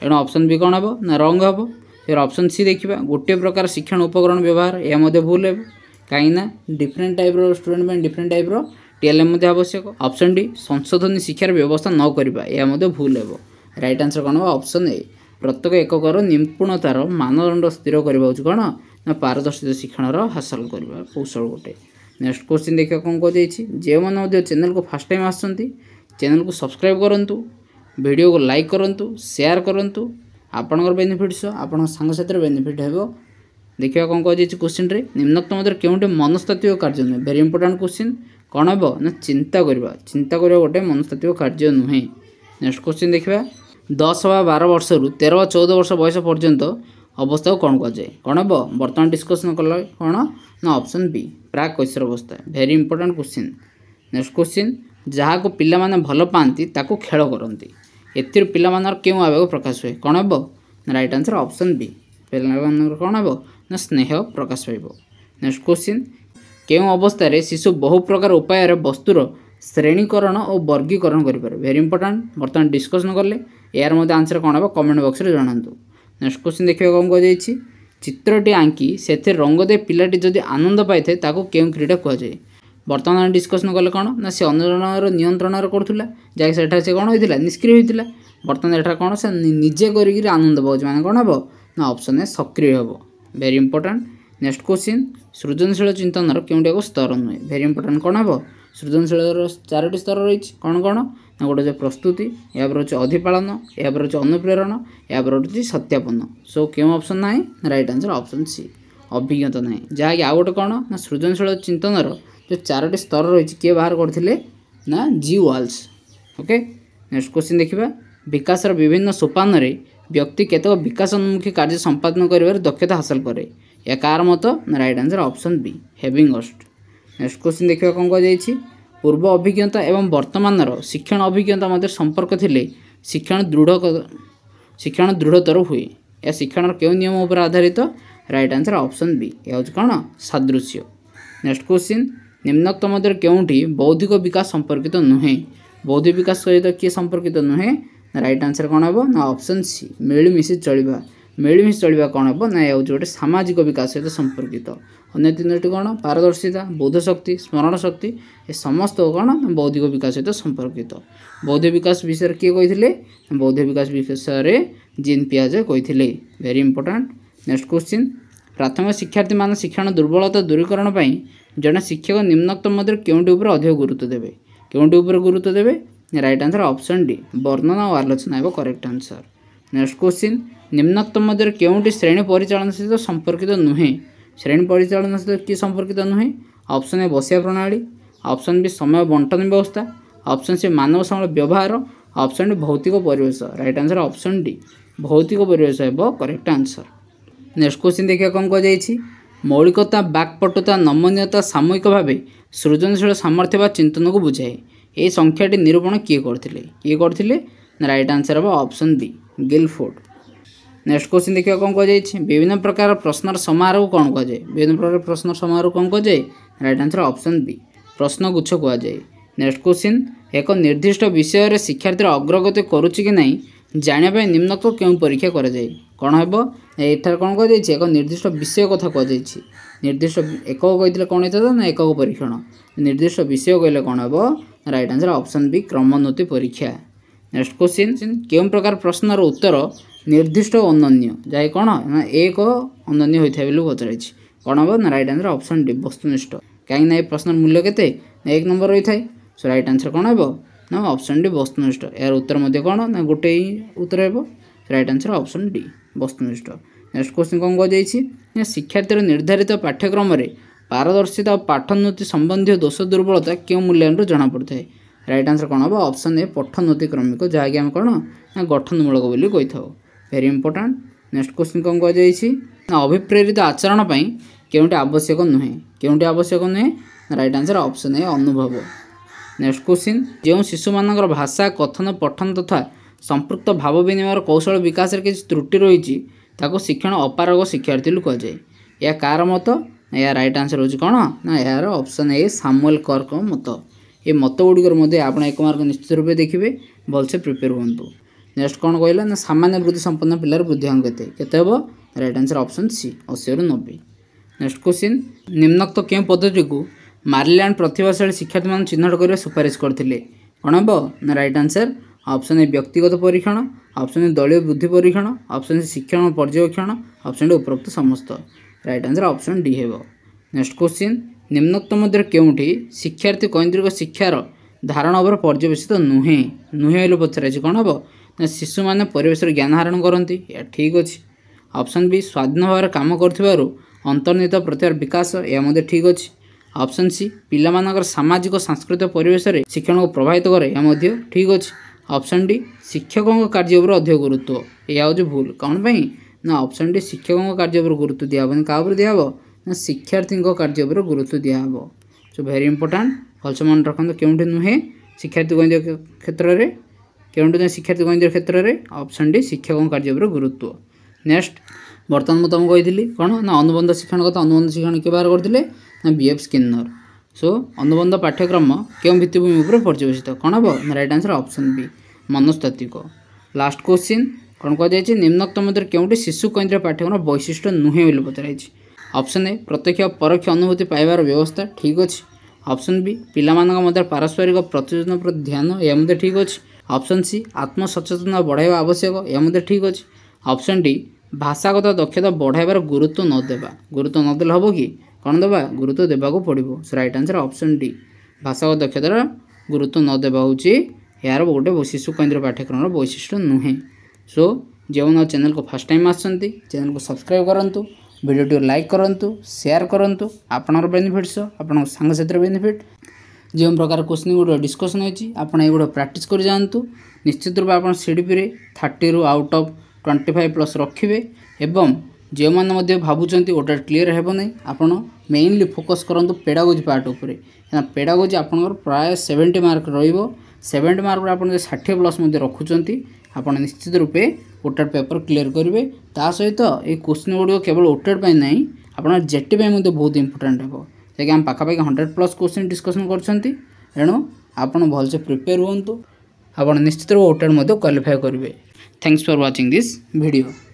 ଏଣୁ ଅପସନ୍ ବି କ'ଣ ହେବ ନା ରଙ୍ଗ ହେବ ଫେର୍ ଅପସନ୍ ସି ଦେଖିବା ଗୋଟିଏ ପ୍ରକାର ଶିକ୍ଷଣ ଉପକରଣ ବ୍ୟବହାର ଏହା ମଧ୍ୟ ଭୁଲ ହେବ କାହିଁକିନା ଡିଫରେଣ୍ଟ ଟାଇପ୍ର ଷ୍ଟୁଡେଣ୍ଟ ପାଇଁ ଡିଫରେଣ୍ଟ ଟାଇପ୍ର ଟିଏଲ୍ଏମ୍ ମଧ୍ୟ ଆବଶ୍ୟକ ଅପସନ୍ ଡି ସଂଶୋଧନୀ ଶିକ୍ଷାର ବ୍ୟବସ୍ଥା ନ କରିବା ଏହା ମଧ୍ୟ ଭୁଲ ହେବ ରାଇଟ୍ ଆନ୍ସର୍ କ'ଣ ହେବ ଅପସନ୍ ଏ ପ୍ରତ୍ୟେକ ଏକକର ନିପୁଣତାର ମାନଦଣ୍ଡ ସ୍ଥିର କରିବା ହେଉଛି କ'ଣ ନା ପାରଦର୍ଶିତା ଶିକ୍ଷଣର ହାସଲ କରିବା କୌଶଳ ଗୋଟେ ନେକ୍ସଟ କୋଶ୍ଚିନ୍ ଦେଖିବା କ'ଣ କୁହାଯାଇଛି ଯେଉଁମାନେ ମଧ୍ୟ ଚ୍ୟାନେଲକୁ ଫାର୍ଷ୍ଟ ଟାଇମ୍ ଆସୁଛନ୍ତି ଚ୍ୟାନେଲକୁ ସବସ୍କ୍ରାଇବ୍ କରନ୍ତୁ ଭିଡ଼ିଓକୁ ଲାଇକ୍ କରନ୍ତୁ ସେୟାର କରନ୍ତୁ ଆପଣଙ୍କର ବେନିଫିଟ୍ ସହ ଆପଣଙ୍କ ସାଙ୍ଗସାଥିର ବେନିଫିଟ୍ ହେବ ଦେଖିବା କ'ଣ କୁହାଯାଇଛି କୋଶ୍ଚିନ୍ରେ ନିମ୍ନକ୍ତ ମଧ୍ୟରେ କେଉଁଠି ମନସ୍ତାତ୍ୱିକ କାର୍ଯ୍ୟ ନୁହେଁ ଭେରି ଇମ୍ପୋର୍ଟାଣ୍ଟ କୋଶ୍ଚିନ୍ କ'ଣ ହେବ ନା ଚିନ୍ତା କରିବା ଚିନ୍ତା କରିବା ଗୋଟେ ମନସ୍ତାତ୍ୱିକ କାର୍ଯ୍ୟ ନୁହେଁ ନେକ୍ସଟ କୋଶ୍ଚିନ୍ ଦେଖିବା ଦଶ ବା ବାର ବର୍ଷରୁ ତେର ବା ଚଉଦ ବର୍ଷ ବୟସ ପର୍ଯ୍ୟନ୍ତ ଅବସ୍ଥାକୁ କ'ଣ କୁହାଯାଏ କ'ଣ ହେବ ବର୍ତ୍ତମାନ ଡିସ୍କସନ୍ କଲେ କ'ଣ ନା ଅପସନ୍ ବି ପ୍ରାକ୍ କୈଶର ଅବସ୍ଥା very important question next question ଯାହାକୁ ପିଲାମାନେ ଭଲ ପାଆନ୍ତି ତାକୁ ଖେଳ କରନ୍ତି ଏଥିରୁ ପିଲାମାନଙ୍କର କେଉଁ ଆବେଗ ପ୍ରକାଶ ହୁଏ କ'ଣ ହେବ ରାଇଟ୍ ଆନ୍ସର୍ ଅପସନ୍ ବି ପିଲାମାନଙ୍କର କ'ଣ ହେବ ନା ସ୍ନେହ ପ୍ରକାଶ ପାଇବ ନେକ୍ସଟ କୋଶ୍ଚିନ୍ କେଉଁ ଅବସ୍ଥାରେ ଶିଶୁ ବହୁ ପ୍ରକାର ଉପାୟରେ ବସ୍ତୁର ଶ୍ରେଣୀକରଣ ଓ ବର୍ଗୀକରଣ କରିପାରେ ଭେରି ଇମ୍ପୋର୍ଟାଣ୍ଟ ବର୍ତ୍ତମାନ ଡିସ୍କସନ୍ କଲେ ଏହାର ମଧ୍ୟ ଆନ୍ସର୍ କ'ଣ ହେବ କମେଣ୍ଟ ବକ୍ସରେ ଜଣାନ୍ତୁ ନେକ୍ସଟ କ୍ୱେଶ୍ଚିନ୍ ଦେଖିବା କ'ଣ କୁହାଯାଇଛି ଚିତ୍ରଟି ଆଙ୍କି ସେଥିରେ ରଙ୍ଗ ଦେଇ ପିଲାଟି ଯଦି ଆନନ୍ଦ ପାଇଥାଏ ତାକୁ କେଉଁ କ୍ରୀଡ଼ା କୁହାଯାଏ ବର୍ତ୍ତମାନ ଆମେ ଡିସ୍କସନ୍ କଲେ କ'ଣ ନା ସେ ଅନ୍ୟଜଣର ନିୟନ୍ତ୍ରଣରେ କରୁଥିଲା ଯାହାକି ସେଠାରେ ସେ କ'ଣ ହୋଇଥିଲା ନିଷ୍କ୍ରିୟ ହୋଇଥିଲା ବର୍ତ୍ତମାନ ଏଠାରେ କ'ଣ ସେ ନିଜେ କରିକିରି ଆନନ୍ଦ ପାଉଛି ମାନେ କ'ଣ ହେବ ନା ଅପସନ୍ ଏ ସକ୍ରିୟ ହେବ ଭେରି ଇମ୍ପୋର୍ଟାଣ୍ଟ ନେକ୍ସଟ କ୍ୱେଶ୍ଚିନ୍ ସୃଜନଶୀଳ ଚିନ୍ତନର କେଉଁଟି ଏକ ସ୍ତର ନୁହେଁ ଭେରି ଇମ୍ପୋର୍ଟାଣ୍ଟ କ'ଣ ହେବ ସୃଜନଶୀଳର ଚାରୋଟି ସ୍ତର ରହିଛି କ'ଣ କ'ଣ ନା ଗୋଟେ ହେଉଛି ପ୍ରସ୍ତୁତି ଏହାପରେ ହେଉଛି ଅଧିପାଳନ ଏହାପରେ ହେଉଛି ଅନୁପ୍ରେରଣ ଏହାପରେ ହେଉଛି ସତ୍ୟାପନ ସୋ କେଉଁ ଅପସନ୍ ନାହିଁ ରାଇଟ୍ ଆନ୍ସର୍ ଅପସନ୍ ସି ଅଭିଜ୍ଞତା ନାହିଁ ଯାହାକି ଆଉ ଗୋଟେ କ'ଣ ନା ସୃଜନଶୀଳ ଚିନ୍ତନର ଯେଉଁ ଚାରୋଟି ସ୍ତର ରହିଛି କିଏ ବାହାର କରିଥିଲେ ନା G Wallas okay next question ଦେଖିବା ବିକାଶର ବିଭିନ୍ନ ସୋପାନରେ ବ୍ୟକ୍ତି କେତେକ ବିକାଶୋନ୍ମୁଖୀ କାର୍ଯ୍ୟ ସମ୍ପାଦନ କରିବାରେ ଦକ୍ଷତା ହାସଲ କରେ ଏହା କାହାର ମତ right answer option B having Havighurst next question ଦେଖିବା କ'ଣ କୁହାଯାଇଛି ପୂର୍ବ ଅଭିଜ୍ଞତା ଏବଂ ବର୍ତ୍ତମାନର ଶିକ୍ଷଣ ଅଭିଜ୍ଞତା ମଧ୍ୟରେ ସମ୍ପର୍କ ଥିଲେ ଶିକ୍ଷଣ ଦୃଢ଼ ଶିକ୍ଷଣ ଦୃଢ଼ତର ହୁଏ ଏହା ଶିକ୍ଷଣର କେଉଁ ନିୟମ ଉପରେ ଆଧାରିତ ରାଇଟ୍ ଆନ୍ସର୍ ଅପସନ୍ ବି ଏହା ହେଉଛି କ'ଣ ସାଦୃଶ୍ୟ ନେକ୍ସଟ କୋଶ୍ଚିନ୍ ନିମ୍ନୋକ୍ତ ମଧ୍ୟରେ କେଉଁଠି ବୌଦ୍ଧିକ ବିକାଶ ସମ୍ପର୍କିତ ନୁହେଁ ବୌଦ୍ଧିକ ବିକାଶ ସହିତ କିଏ ସମ୍ପର୍କିତ ନୁହେଁ ରାଇଟ୍ ଆନ୍ସର୍ କ'ଣ ହେବ ନା ଅପସନ୍ ସି ମିଳିମିଶି ଚଳିବା ମିଳିମିଶି ଚଳିବା କ'ଣ ହେବ ନା ଏହା ହେଉଛି ଗୋଟେ ସାମାଜିକ ବିକାଶ ସହିତ ସମ୍ପର୍କିତ ଅନ୍ୟ ତିନୋଟି କ'ଣ ପାରଦର୍ଶିତା ବୌଦ୍ଧ ଶକ୍ତି ସ୍ମରଣ ଶକ୍ତି ଏ ସମସ୍ତ କ'ଣ ବୌଦ୍ଧିକ ବିକାଶ ସହିତ ସମ୍ପର୍କିତ ବୌଦ୍ଧ ବିକାଶ ବିଷୟରେ କିଏ କହିଥିଲେ ବୌଦ୍ଧ ବିକାଶ ବିଷୟରେ ଜିନ୍ ପିଆଜ କହିଥିଲେ ଭେରି ଇମ୍ପୋର୍ଟାଣ୍ଟ ନେକ୍ସଟ କ୍ୱେଶ୍ଚିନ୍ ପ୍ରାଥମିକ ଶିକ୍ଷାର୍ଥୀମାନେ ଶିକ୍ଷଣ ଦୁର୍ବଳତା ଦୂରୀକରଣ ପାଇଁ ଜଣେ ଶିକ୍ଷକ ନିମ୍ନକ୍ତ ମଧ୍ୟରେ କେଉଁଠି ଉପରେ ଅଧିକ ଗୁରୁତ୍ୱ ଦେବେ କେଉଁଠି ଉପରେ ଗୁରୁତ୍ୱ ଦେବେ ରାଇଟ୍ ଆନ୍ସର ଅପସନ୍ ଡି ବର୍ଣ୍ଣନା ଓ ଆଲୋଚନା ହେବ କରେକ୍ଟ ଆନ୍ସର ନେକ୍ସଟ କ୍ୱେଶ୍ଚିନ୍ ନିମ୍ନତ୍ତ ମଧ୍ୟରେ କେଉଁଟି ଶ୍ରେଣୀ ପରିଚାଳନା ସହିତ ସମ୍ପର୍କିତ ନୁହେଁ ଶ୍ରେଣୀ ପରିଚାଳନା ସହିତ କି ସମ୍ପର୍କିତ ନୁହେଁ ଅପସନ୍ ଏ ବସିବା ପ୍ରଣାଳୀ ଅପସନ୍ ବି ସମୟ ବଣ୍ଟନ ବ୍ୟବସ୍ଥା ଅପସନ୍ ସି ମାନବ ସମ୍ବଳ ବ୍ୟବହାର ଅପସନ୍ ଡି ଭୌତିକ ପରିବେଶ ରାଇଟ୍ ଆନ୍ସର୍ ଅପସନ୍ ଡି ଭୌତିକ ପରିବେଶ ହେବ କରେକ୍ଟ ଆନ୍ସର୍ ନେକ୍ସଟ କ୍ୱେଶ୍ଚିନ୍ ଦେଖିବା କ'ଣ କୁହାଯାଇଛି ମୌଳିକତା ବାକ୍ପଟୁତା ନମନୀୟତା ସାମୂହିକ ଭାବେ ସୃଜନଶୀଳ ସାମର୍ଥ୍ୟ ବା ଚିନ୍ତନକୁ ବୁଝାଏ ଏହି ସଂଖ୍ୟାଟି ନିରୂପଣ କିଏ କରିଥିଲେ କିଏ କରିଥିଲେ ରାଇଟ୍ ଆନ୍ସର୍ ହେବ option D Guilford next question ଦେଖିବା କ'ଣ କୁହାଯାଇଛି ବିଭିନ୍ନ ପ୍ରକାର ପ୍ରଶ୍ନର ସମାରୋହ କ'ଣ କୁହାଯାଏ ବିଭିନ୍ନ ପ୍ରକାର ପ୍ରଶ୍ନ ସମାରୋହ କ'ଣ କୁହାଯାଏ ରାଇଟ୍ ଆନ୍ସର ଅପସନ୍ ବି ପ୍ରଶ୍ନ ଗୁଚ୍ଛ କୁହାଯାଏ ନେକ୍ସଟ କ୍ୱେଶ୍ଚିନ୍ ଏକ ନିର୍ଦ୍ଦିଷ୍ଟ ବିଷୟରେ ଶିକ୍ଷାର୍ଥୀର ଅଗ୍ରଗତି କରୁଛି କି ନାହିଁ ଜାଣିବା ପାଇଁ ନିମ୍ନକ୍ତ କେଉଁ ପରୀକ୍ଷା କରାଯାଏ କ'ଣ ହେବ ଏଠାରେ କ'ଣ କୁହାଯାଇଛି ଏକ ନିର୍ଦ୍ଦିଷ୍ଟ ବିଷୟ କଥା କୁହାଯାଇଛି ନିର୍ଦ୍ଦିଷ୍ଟ ଏକକ କହିଥିଲେ କ'ଣ ହେଇଥାନ୍ତା ନା ଏକକ ପରୀକ୍ଷଣ ନିର୍ଦ୍ଦିଷ୍ଟ ବିଷୟ କହିଲେ କ'ଣ ହେବ ରାଇଟ୍ ଆନ୍ସର ଅପସନ୍ ବି କ୍ରମୋନ୍ନତି ପରୀକ୍ଷା ନେକ୍ସଟ କ୍ୱେଶ୍ଚିନ୍ କେଉଁ ପ୍ରକାର ପ୍ରଶ୍ନର ଉତ୍ତର ନିର୍ଦ୍ଦିଷ୍ଟ ଅନନ୍ୟ ଯାହାକି କ'ଣ ନା ଏକ ଅନନ୍ୟ ହୋଇଥାଏ ବୋଲି ପଚାରିଛି କ'ଣ ହେବ ନା ରାଇଟ୍ ଆନ୍ସର ଅପସନ୍ ଡି ବସ୍ତୁନିଷ୍ଠ କାହିଁକି ନା ଏ ପ୍ରଶ୍ନର ମୂଲ୍ୟ କେତେ ନା ଏକ ନମ୍ବର ରହିଥାଏ ସୋ ରାଇଟ୍ ଆନ୍ସର କ'ଣ ହେବ ନା ଅପସନ୍ ଡି ବସ୍ତୁନିଷ୍ଠ ଏହାର ଉତ୍ତର ମଧ୍ୟ କ'ଣ ନା ଗୋଟେ ହିଁ ଉତ୍ତର ହେବ ରାଇଟ୍ ଆନ୍ସର ଅପସନ୍ ଡି ବସ୍ତୁନିଷ୍ଠ ନେକ୍ସଟ କ୍ୱେଶ୍ଚିନ୍ କ'ଣ କୁହାଯାଇଛି ନା ଶିକ୍ଷାର୍ଥୀର ନିର୍ଦ୍ଧାରିତ ପାଠ୍ୟକ୍ରମରେ ପାରଦର୍ଶିତା ଓ ପାଠୋନ୍ନତି ସମ୍ବନ୍ଧୀୟ ଦୋଷ ଦୁର୍ବଳତା କେଉଁ ମୂଲ୍ୟାୟନରୁ ଜଣାପଡ଼ିଥାଏ ରାଇଟ୍ ଆନ୍ସର କ'ଣ ହେବ ଅପସନ୍ ଏ ପଠୋନ୍ନତି କ୍ରମିକ ଯାହାକି ଆମେ କ'ଣ ନା ଗଠନମୂଳକ ବୋଲି କହିଥାଉ ভেরি ଇମ୍ପୋର୍ଟାଣ୍ଟ ନେକ୍ସଟ କ୍ୱେଶ୍ଚିନ୍ କ'ଣ କୁହାଯାଇଛି ନା ଅଭିପ୍ରେରିତ ଆଚରଣ ପାଇଁ କେଉଁଟି ଆବଶ୍ୟକ ନୁହେଁ କେଉଁଠି ଆବଶ୍ୟକ ନୁହେଁ ରାଇଟ୍ ଆନ୍ସର ଅପସନ୍ ଏ ଅନୁଭବ ନେକ୍ସଟ କ୍ୱେଶ୍ଚିନ୍ ଯେଉଁ ଶିଶୁମାନଙ୍କର ଭାଷା କଥନ ପଠନ ତଥା ସମ୍ପୃକ୍ତ ଭାବ ବିନିମୟର କୌଶଳ ବିକାଶରେ କିଛି ତ୍ରୁଟି ରହିଛି ତାକୁ ଶିକ୍ଷଣ ଅପାରଗ ଶିକ୍ଷାର୍ଥୀ କୁହାଯାଏ ଏହା କାହାର ମତ ଏହା ରାଇଟ୍ ଆନ୍ସର ହେଉଛି କ'ଣ ନା ଏହାର ଅପସନ୍ ଏ ସାମୁଏଲ କର୍କ ମତ ଏ ମତ ଗୁଡ଼ିକର ମଧ୍ୟ ଆପଣ ଏକ ମାର୍କ ନିଶ୍ଚିତ ରୂପେ ଦେଖିବେ ଭଲସେ ପ୍ରିପେୟାର୍ ହୁଅନ୍ତୁ ନେକ୍ସଟ କ'ଣ କହିଲେ ନା ସାମାନ୍ୟ ବୃଦ୍ଧି ସମ୍ପନ୍ନ ପିଲାର ବୃଦ୍ଧିଅଙ୍ଗ କେତେ କେତେ ହେବ ରାଇଟ୍ ଆନ୍ସର ଅପସନ୍ ସି ଅଶୀରୁ ନବେ ନେକ୍ସଟ କ୍ୱେଶ୍ଚିନ୍ ନିମ୍ନକ୍ତ କେଉଁ ପଦ୍ଧତିକୁ ମାରିଲ୍ୟାଣ୍ଡ ପ୍ରତିଭାଶାଳୀ ଶିକ୍ଷାର୍ଥୀମାନଙ୍କୁ ଚିହ୍ନଟ କରିବା ସୁପାରିଶ କରିଥିଲେ କ'ଣ ହେବ ନା ରାଇଟ୍ ଆନ୍ସର ଅପସନ୍ ଏ ବ୍ୟକ୍ତିଗତ ପରୀକ୍ଷଣ ଅପସନ୍ ଏ ଦଳୀୟ ବୃଦ୍ଧି ପରୀକ୍ଷଣ ଅପସନ୍ ସି ଶିକ୍ଷଣ ପର୍ଯ୍ୟବେକ୍ଷଣ ଅପସନ୍ ଡି ଉପରୋକ୍ତ ସମସ୍ତ ରାଇଟ୍ ଆନ୍ସର ଅପସନ୍ ଡି ହେବ ନେକ୍ସଟ କ୍ୱେଶ୍ଚିନ୍ ନିମ୍ନକ୍ତ ମଧ୍ୟରେ କେଉଁଠି ଶିକ୍ଷାର୍ଥୀ କୈନ୍ଦ୍ରିକ ଶିକ୍ଷାର ଧାରଣା ଉପରେ ପର୍ଯ୍ୟବେସିତ ନୁହେଁ ନୁହେଁ ବୋଲି ପଚରାଯାଇଛି କ'ଣ ହେବ ଶିଶୁମାନେ ପରିବେଶର ଜ୍ଞାନ ଆହରଣ କରନ୍ତି ଏହା ଠିକ୍ ଅଛି ଅପସନ୍ ବି ସ୍ୱାଧୀନ ଭାବରେ କାମ କରୁଥିବାରୁ ଅନ୍ତର୍ନିହିତ ପ୍ରତିଭାର ବିକାଶ ଏହା ମଧ୍ୟ ଠିକ୍ ଅଛି ଅପସନ୍ ସି ପିଲାମାନଙ୍କର ସାମାଜିକ ସାଂସ୍କୃତିକ ପରିବେଶରେ ଶିକ୍ଷଣକୁ ପ୍ରଭାବିତ କରେ ଏହା ମଧ୍ୟ ଠିକ୍ ଅଛି ଅପସନ୍ ଡି ଶିକ୍ଷକଙ୍କ କାର୍ଯ୍ୟ ଉପରେ ଅଧିକ ଗୁରୁତ୍ୱ ଏହା ହେଉଛି ଭୁଲ କ'ଣ ପାଇଁ ନା ଅପସନ୍ ଡି ଶିକ୍ଷକଙ୍କ କାର୍ଯ୍ୟ ଉପରେ ଗୁରୁତ୍ୱ ଦିଆହେବନି କାହା ଉପରେ ଦିଆହେବ ନା ଶିକ୍ଷାର୍ଥୀଙ୍କ କାର୍ଯ୍ୟ ଉପରେ ଗୁରୁତ୍ୱ ଦିଆହେବ ସୋ ଭେରି ଇମ୍ପୋର୍ଟାଣ୍ଟ ଭଲସେ ମନେ ରଖନ୍ତୁ କେଉଁଠି ନୁହେଁ ଶିକ୍ଷାର୍ଥୀ ଗଣିତ କ୍ଷେତ୍ରରେ ତେଣୁ ଶିକ୍ଷାର୍ଥୀ ଗଣିତ କ୍ଷେତ୍ରରେ ଅପସନ୍ ଡି ଶିକ୍ଷକଙ୍କ କାର୍ଯ୍ୟ ଉପରେ ଗୁରୁତ୍ୱ ନେକ୍ସଟ ବର୍ତ୍ତମାନ ମୁଁ ତୁମକୁ କହିଥିଲି କ'ଣ ନା ଅନୁବନ୍ଧ ଶିକ୍ଷଣ କଥା ଅନୁବନ୍ଧ ଶିକ୍ଷଣ କିଏ ବାହାର କରିଥିଲେ ନା ବି ଏଫ୍ ସ୍କିନ୍ନର ସୋ ଅନୁବନ୍ଧ ପାଠ୍ୟକ୍ରମ କେଉଁ ଭିତ୍ତିଭୂମି ଉପରେ ପର୍ଯ୍ୟବେସିତ କ'ଣ ହେବ ନା ରାଇଟ୍ ଆନ୍ସର ଅପସନ୍ ବି ମନସ୍ତାତ୍ତ୍ୱିକ ଲାଷ୍ଟ କୋଶ୍ଚିନ୍ କ'ଣ କୁହାଯାଇଛି ନିମ୍ନୋକ୍ତ ମଧ୍ୟରେ କେଉଁଠି ଶିଶୁ କୈନ୍ଦ୍ରୀୟ ପାଠ୍ୟକ୍ରମ ବୈଶିଷ୍ଟ୍ୟ ନୁହେଁ ବୋଲି ପଚରାଯାଇଛି ଅପସନ୍ ଏ ପ୍ରତ୍ୟକ୍ଷ ପରୋକ୍ଷ ଅନୁଭୂତି ପାଇବାର ବ୍ୟବସ୍ଥା ଠିକ୍ ଅଛି ଅପସନ୍ ବି ପିଲାମାନଙ୍କ ମଧ୍ୟରେ ପାରସ୍ପରିକ ପ୍ରତିଯୋଜନ ପ୍ରତି ଧ୍ୟାନ ଏହା ମଧ୍ୟ ଠିକ୍ ଅଛି ଅପସନ୍ ସି ଆତ୍ମସଚେତନତା ବଢ଼ାଇବା ଆବଶ୍ୟକ ଏହା ମଧ୍ୟ ଠିକ୍ ଅଛି ଅପସନ୍ ଡି ଭାଷାଗତ ଦକ୍ଷତା ବଢ଼ାଇବାର ଗୁରୁତ୍ୱ ନଦେବା ଗୁରୁତ୍ୱ ନଦେଲେ ହେବ କି କ'ଣ ଦେବା ଗୁରୁତ୍ୱ ଦେବାକୁ ପଡ଼ିବ ସେ ରାଇଟ୍ ଆନ୍ସର୍ ଅପସନ୍ ଡି ଭାଷାଗତ ଦକ୍ଷତାର ଗୁରୁତ୍ୱ ନଦେବା ହେଉଛି ଏହାର ଗୋଟେ ଶିଶୁ କୈନ୍ଦ୍ର ପାଠ୍ୟକ୍ରମର ବୈଶିଷ୍ଟ୍ୟ ନୁହେଁ ସୋ ଯେଉଁମାନେ ଚ୍ୟାନେଲ୍କୁ ଫାର୍ଷ୍ଟ ଟାଇମ୍ ଆସୁଛନ୍ତି ଚ୍ୟାନେଲ୍କୁ ସବସ୍କ୍ରାଇବ୍ କରନ୍ତୁ ଭିଡ଼ିଓଟିକୁ ଲାଇକ୍ କରନ୍ତୁ ସେୟାର୍ କରନ୍ତୁ ଆପଣଙ୍କର ବେନିଫିଟ୍ସ ଆପଣଙ୍କ ସାଙ୍ଗସାଥିର ବେନିଫିଟ୍ ଯେଉଁ ପ୍ରକାର କୋଶ୍ଚିନ୍ ଗୁଡ଼ିକ ଡିସ୍କସନ୍ ହୋଇଛି ଆପଣ ଏଗୁଡ଼ା ପ୍ରାକ୍ଟିସ୍ କରିଯାଆନ୍ତୁ ନିଶ୍ଚିତ ରୂପେ ଆପଣ ସିଡ଼ିପିରେ ଥାର୍ଟିରୁ out of twenty five plus ରଖିବେ ଏବଂ ଯେଉଁମାନେ ମଧ୍ୟ ଭାବୁଛନ୍ତି ଓଟା କ୍ଲିଅର୍ ହେବ ନାହିଁ ଆପଣ ମେଇନଲି ଫୋକସ୍ କରନ୍ତୁ ପେଡ଼ାଗୋଜି ପାର୍ଟ ଉପରେ କାରଣ ପେଡ଼ାଗୋଜି ଆପଣଙ୍କର ପ୍ରାୟ ସେଭେଣ୍ଟି ମାର୍କ ରହିବ ସେଭେଣ୍ଟି ମାର୍କରେ ଆପଣ ଯଦି ଷାଠିଏ ପ୍ଲସ୍ ମଧ୍ୟ ରଖୁଛନ୍ତି ଆପଣ ନିଶ୍ଚିତ ରୂପେ ଓଟେଡ଼ ପେପର୍ କ୍ଲିଅର୍ କରିବେ ତା ସହିତ ଏଇ କୋଶ୍ଚିନ୍ ଗୁଡ଼ିକ କେବଳ ଓଟେଡ଼ ପାଇଁ ନାହିଁ ଆପଣ ଜେଟି ପାଇଁ ମଧ୍ୟ ବହୁତ ଇମ୍ପୋର୍ଟାଣ୍ଟ ହେବ ଯାହାକି ଆମେ ପାଖାପାଖି ହଣ୍ଡ୍ରେଡ଼ ପ୍ଲସ୍ କୋଶ୍ଚିନ୍ ଡିସ୍କସନ୍ କରୁଛନ୍ତି ଏଣୁ ଆପଣ ଭଲସେ ପ୍ରିପେୟାର ହୁଅନ୍ତୁ ଆପଣ ନିଶ୍ଚିତ ଭାବେ ଓଟାଡ଼ ମଧ୍ୟ କ୍ୱାଲିଫାଏ କରିବେ thanks for watching this video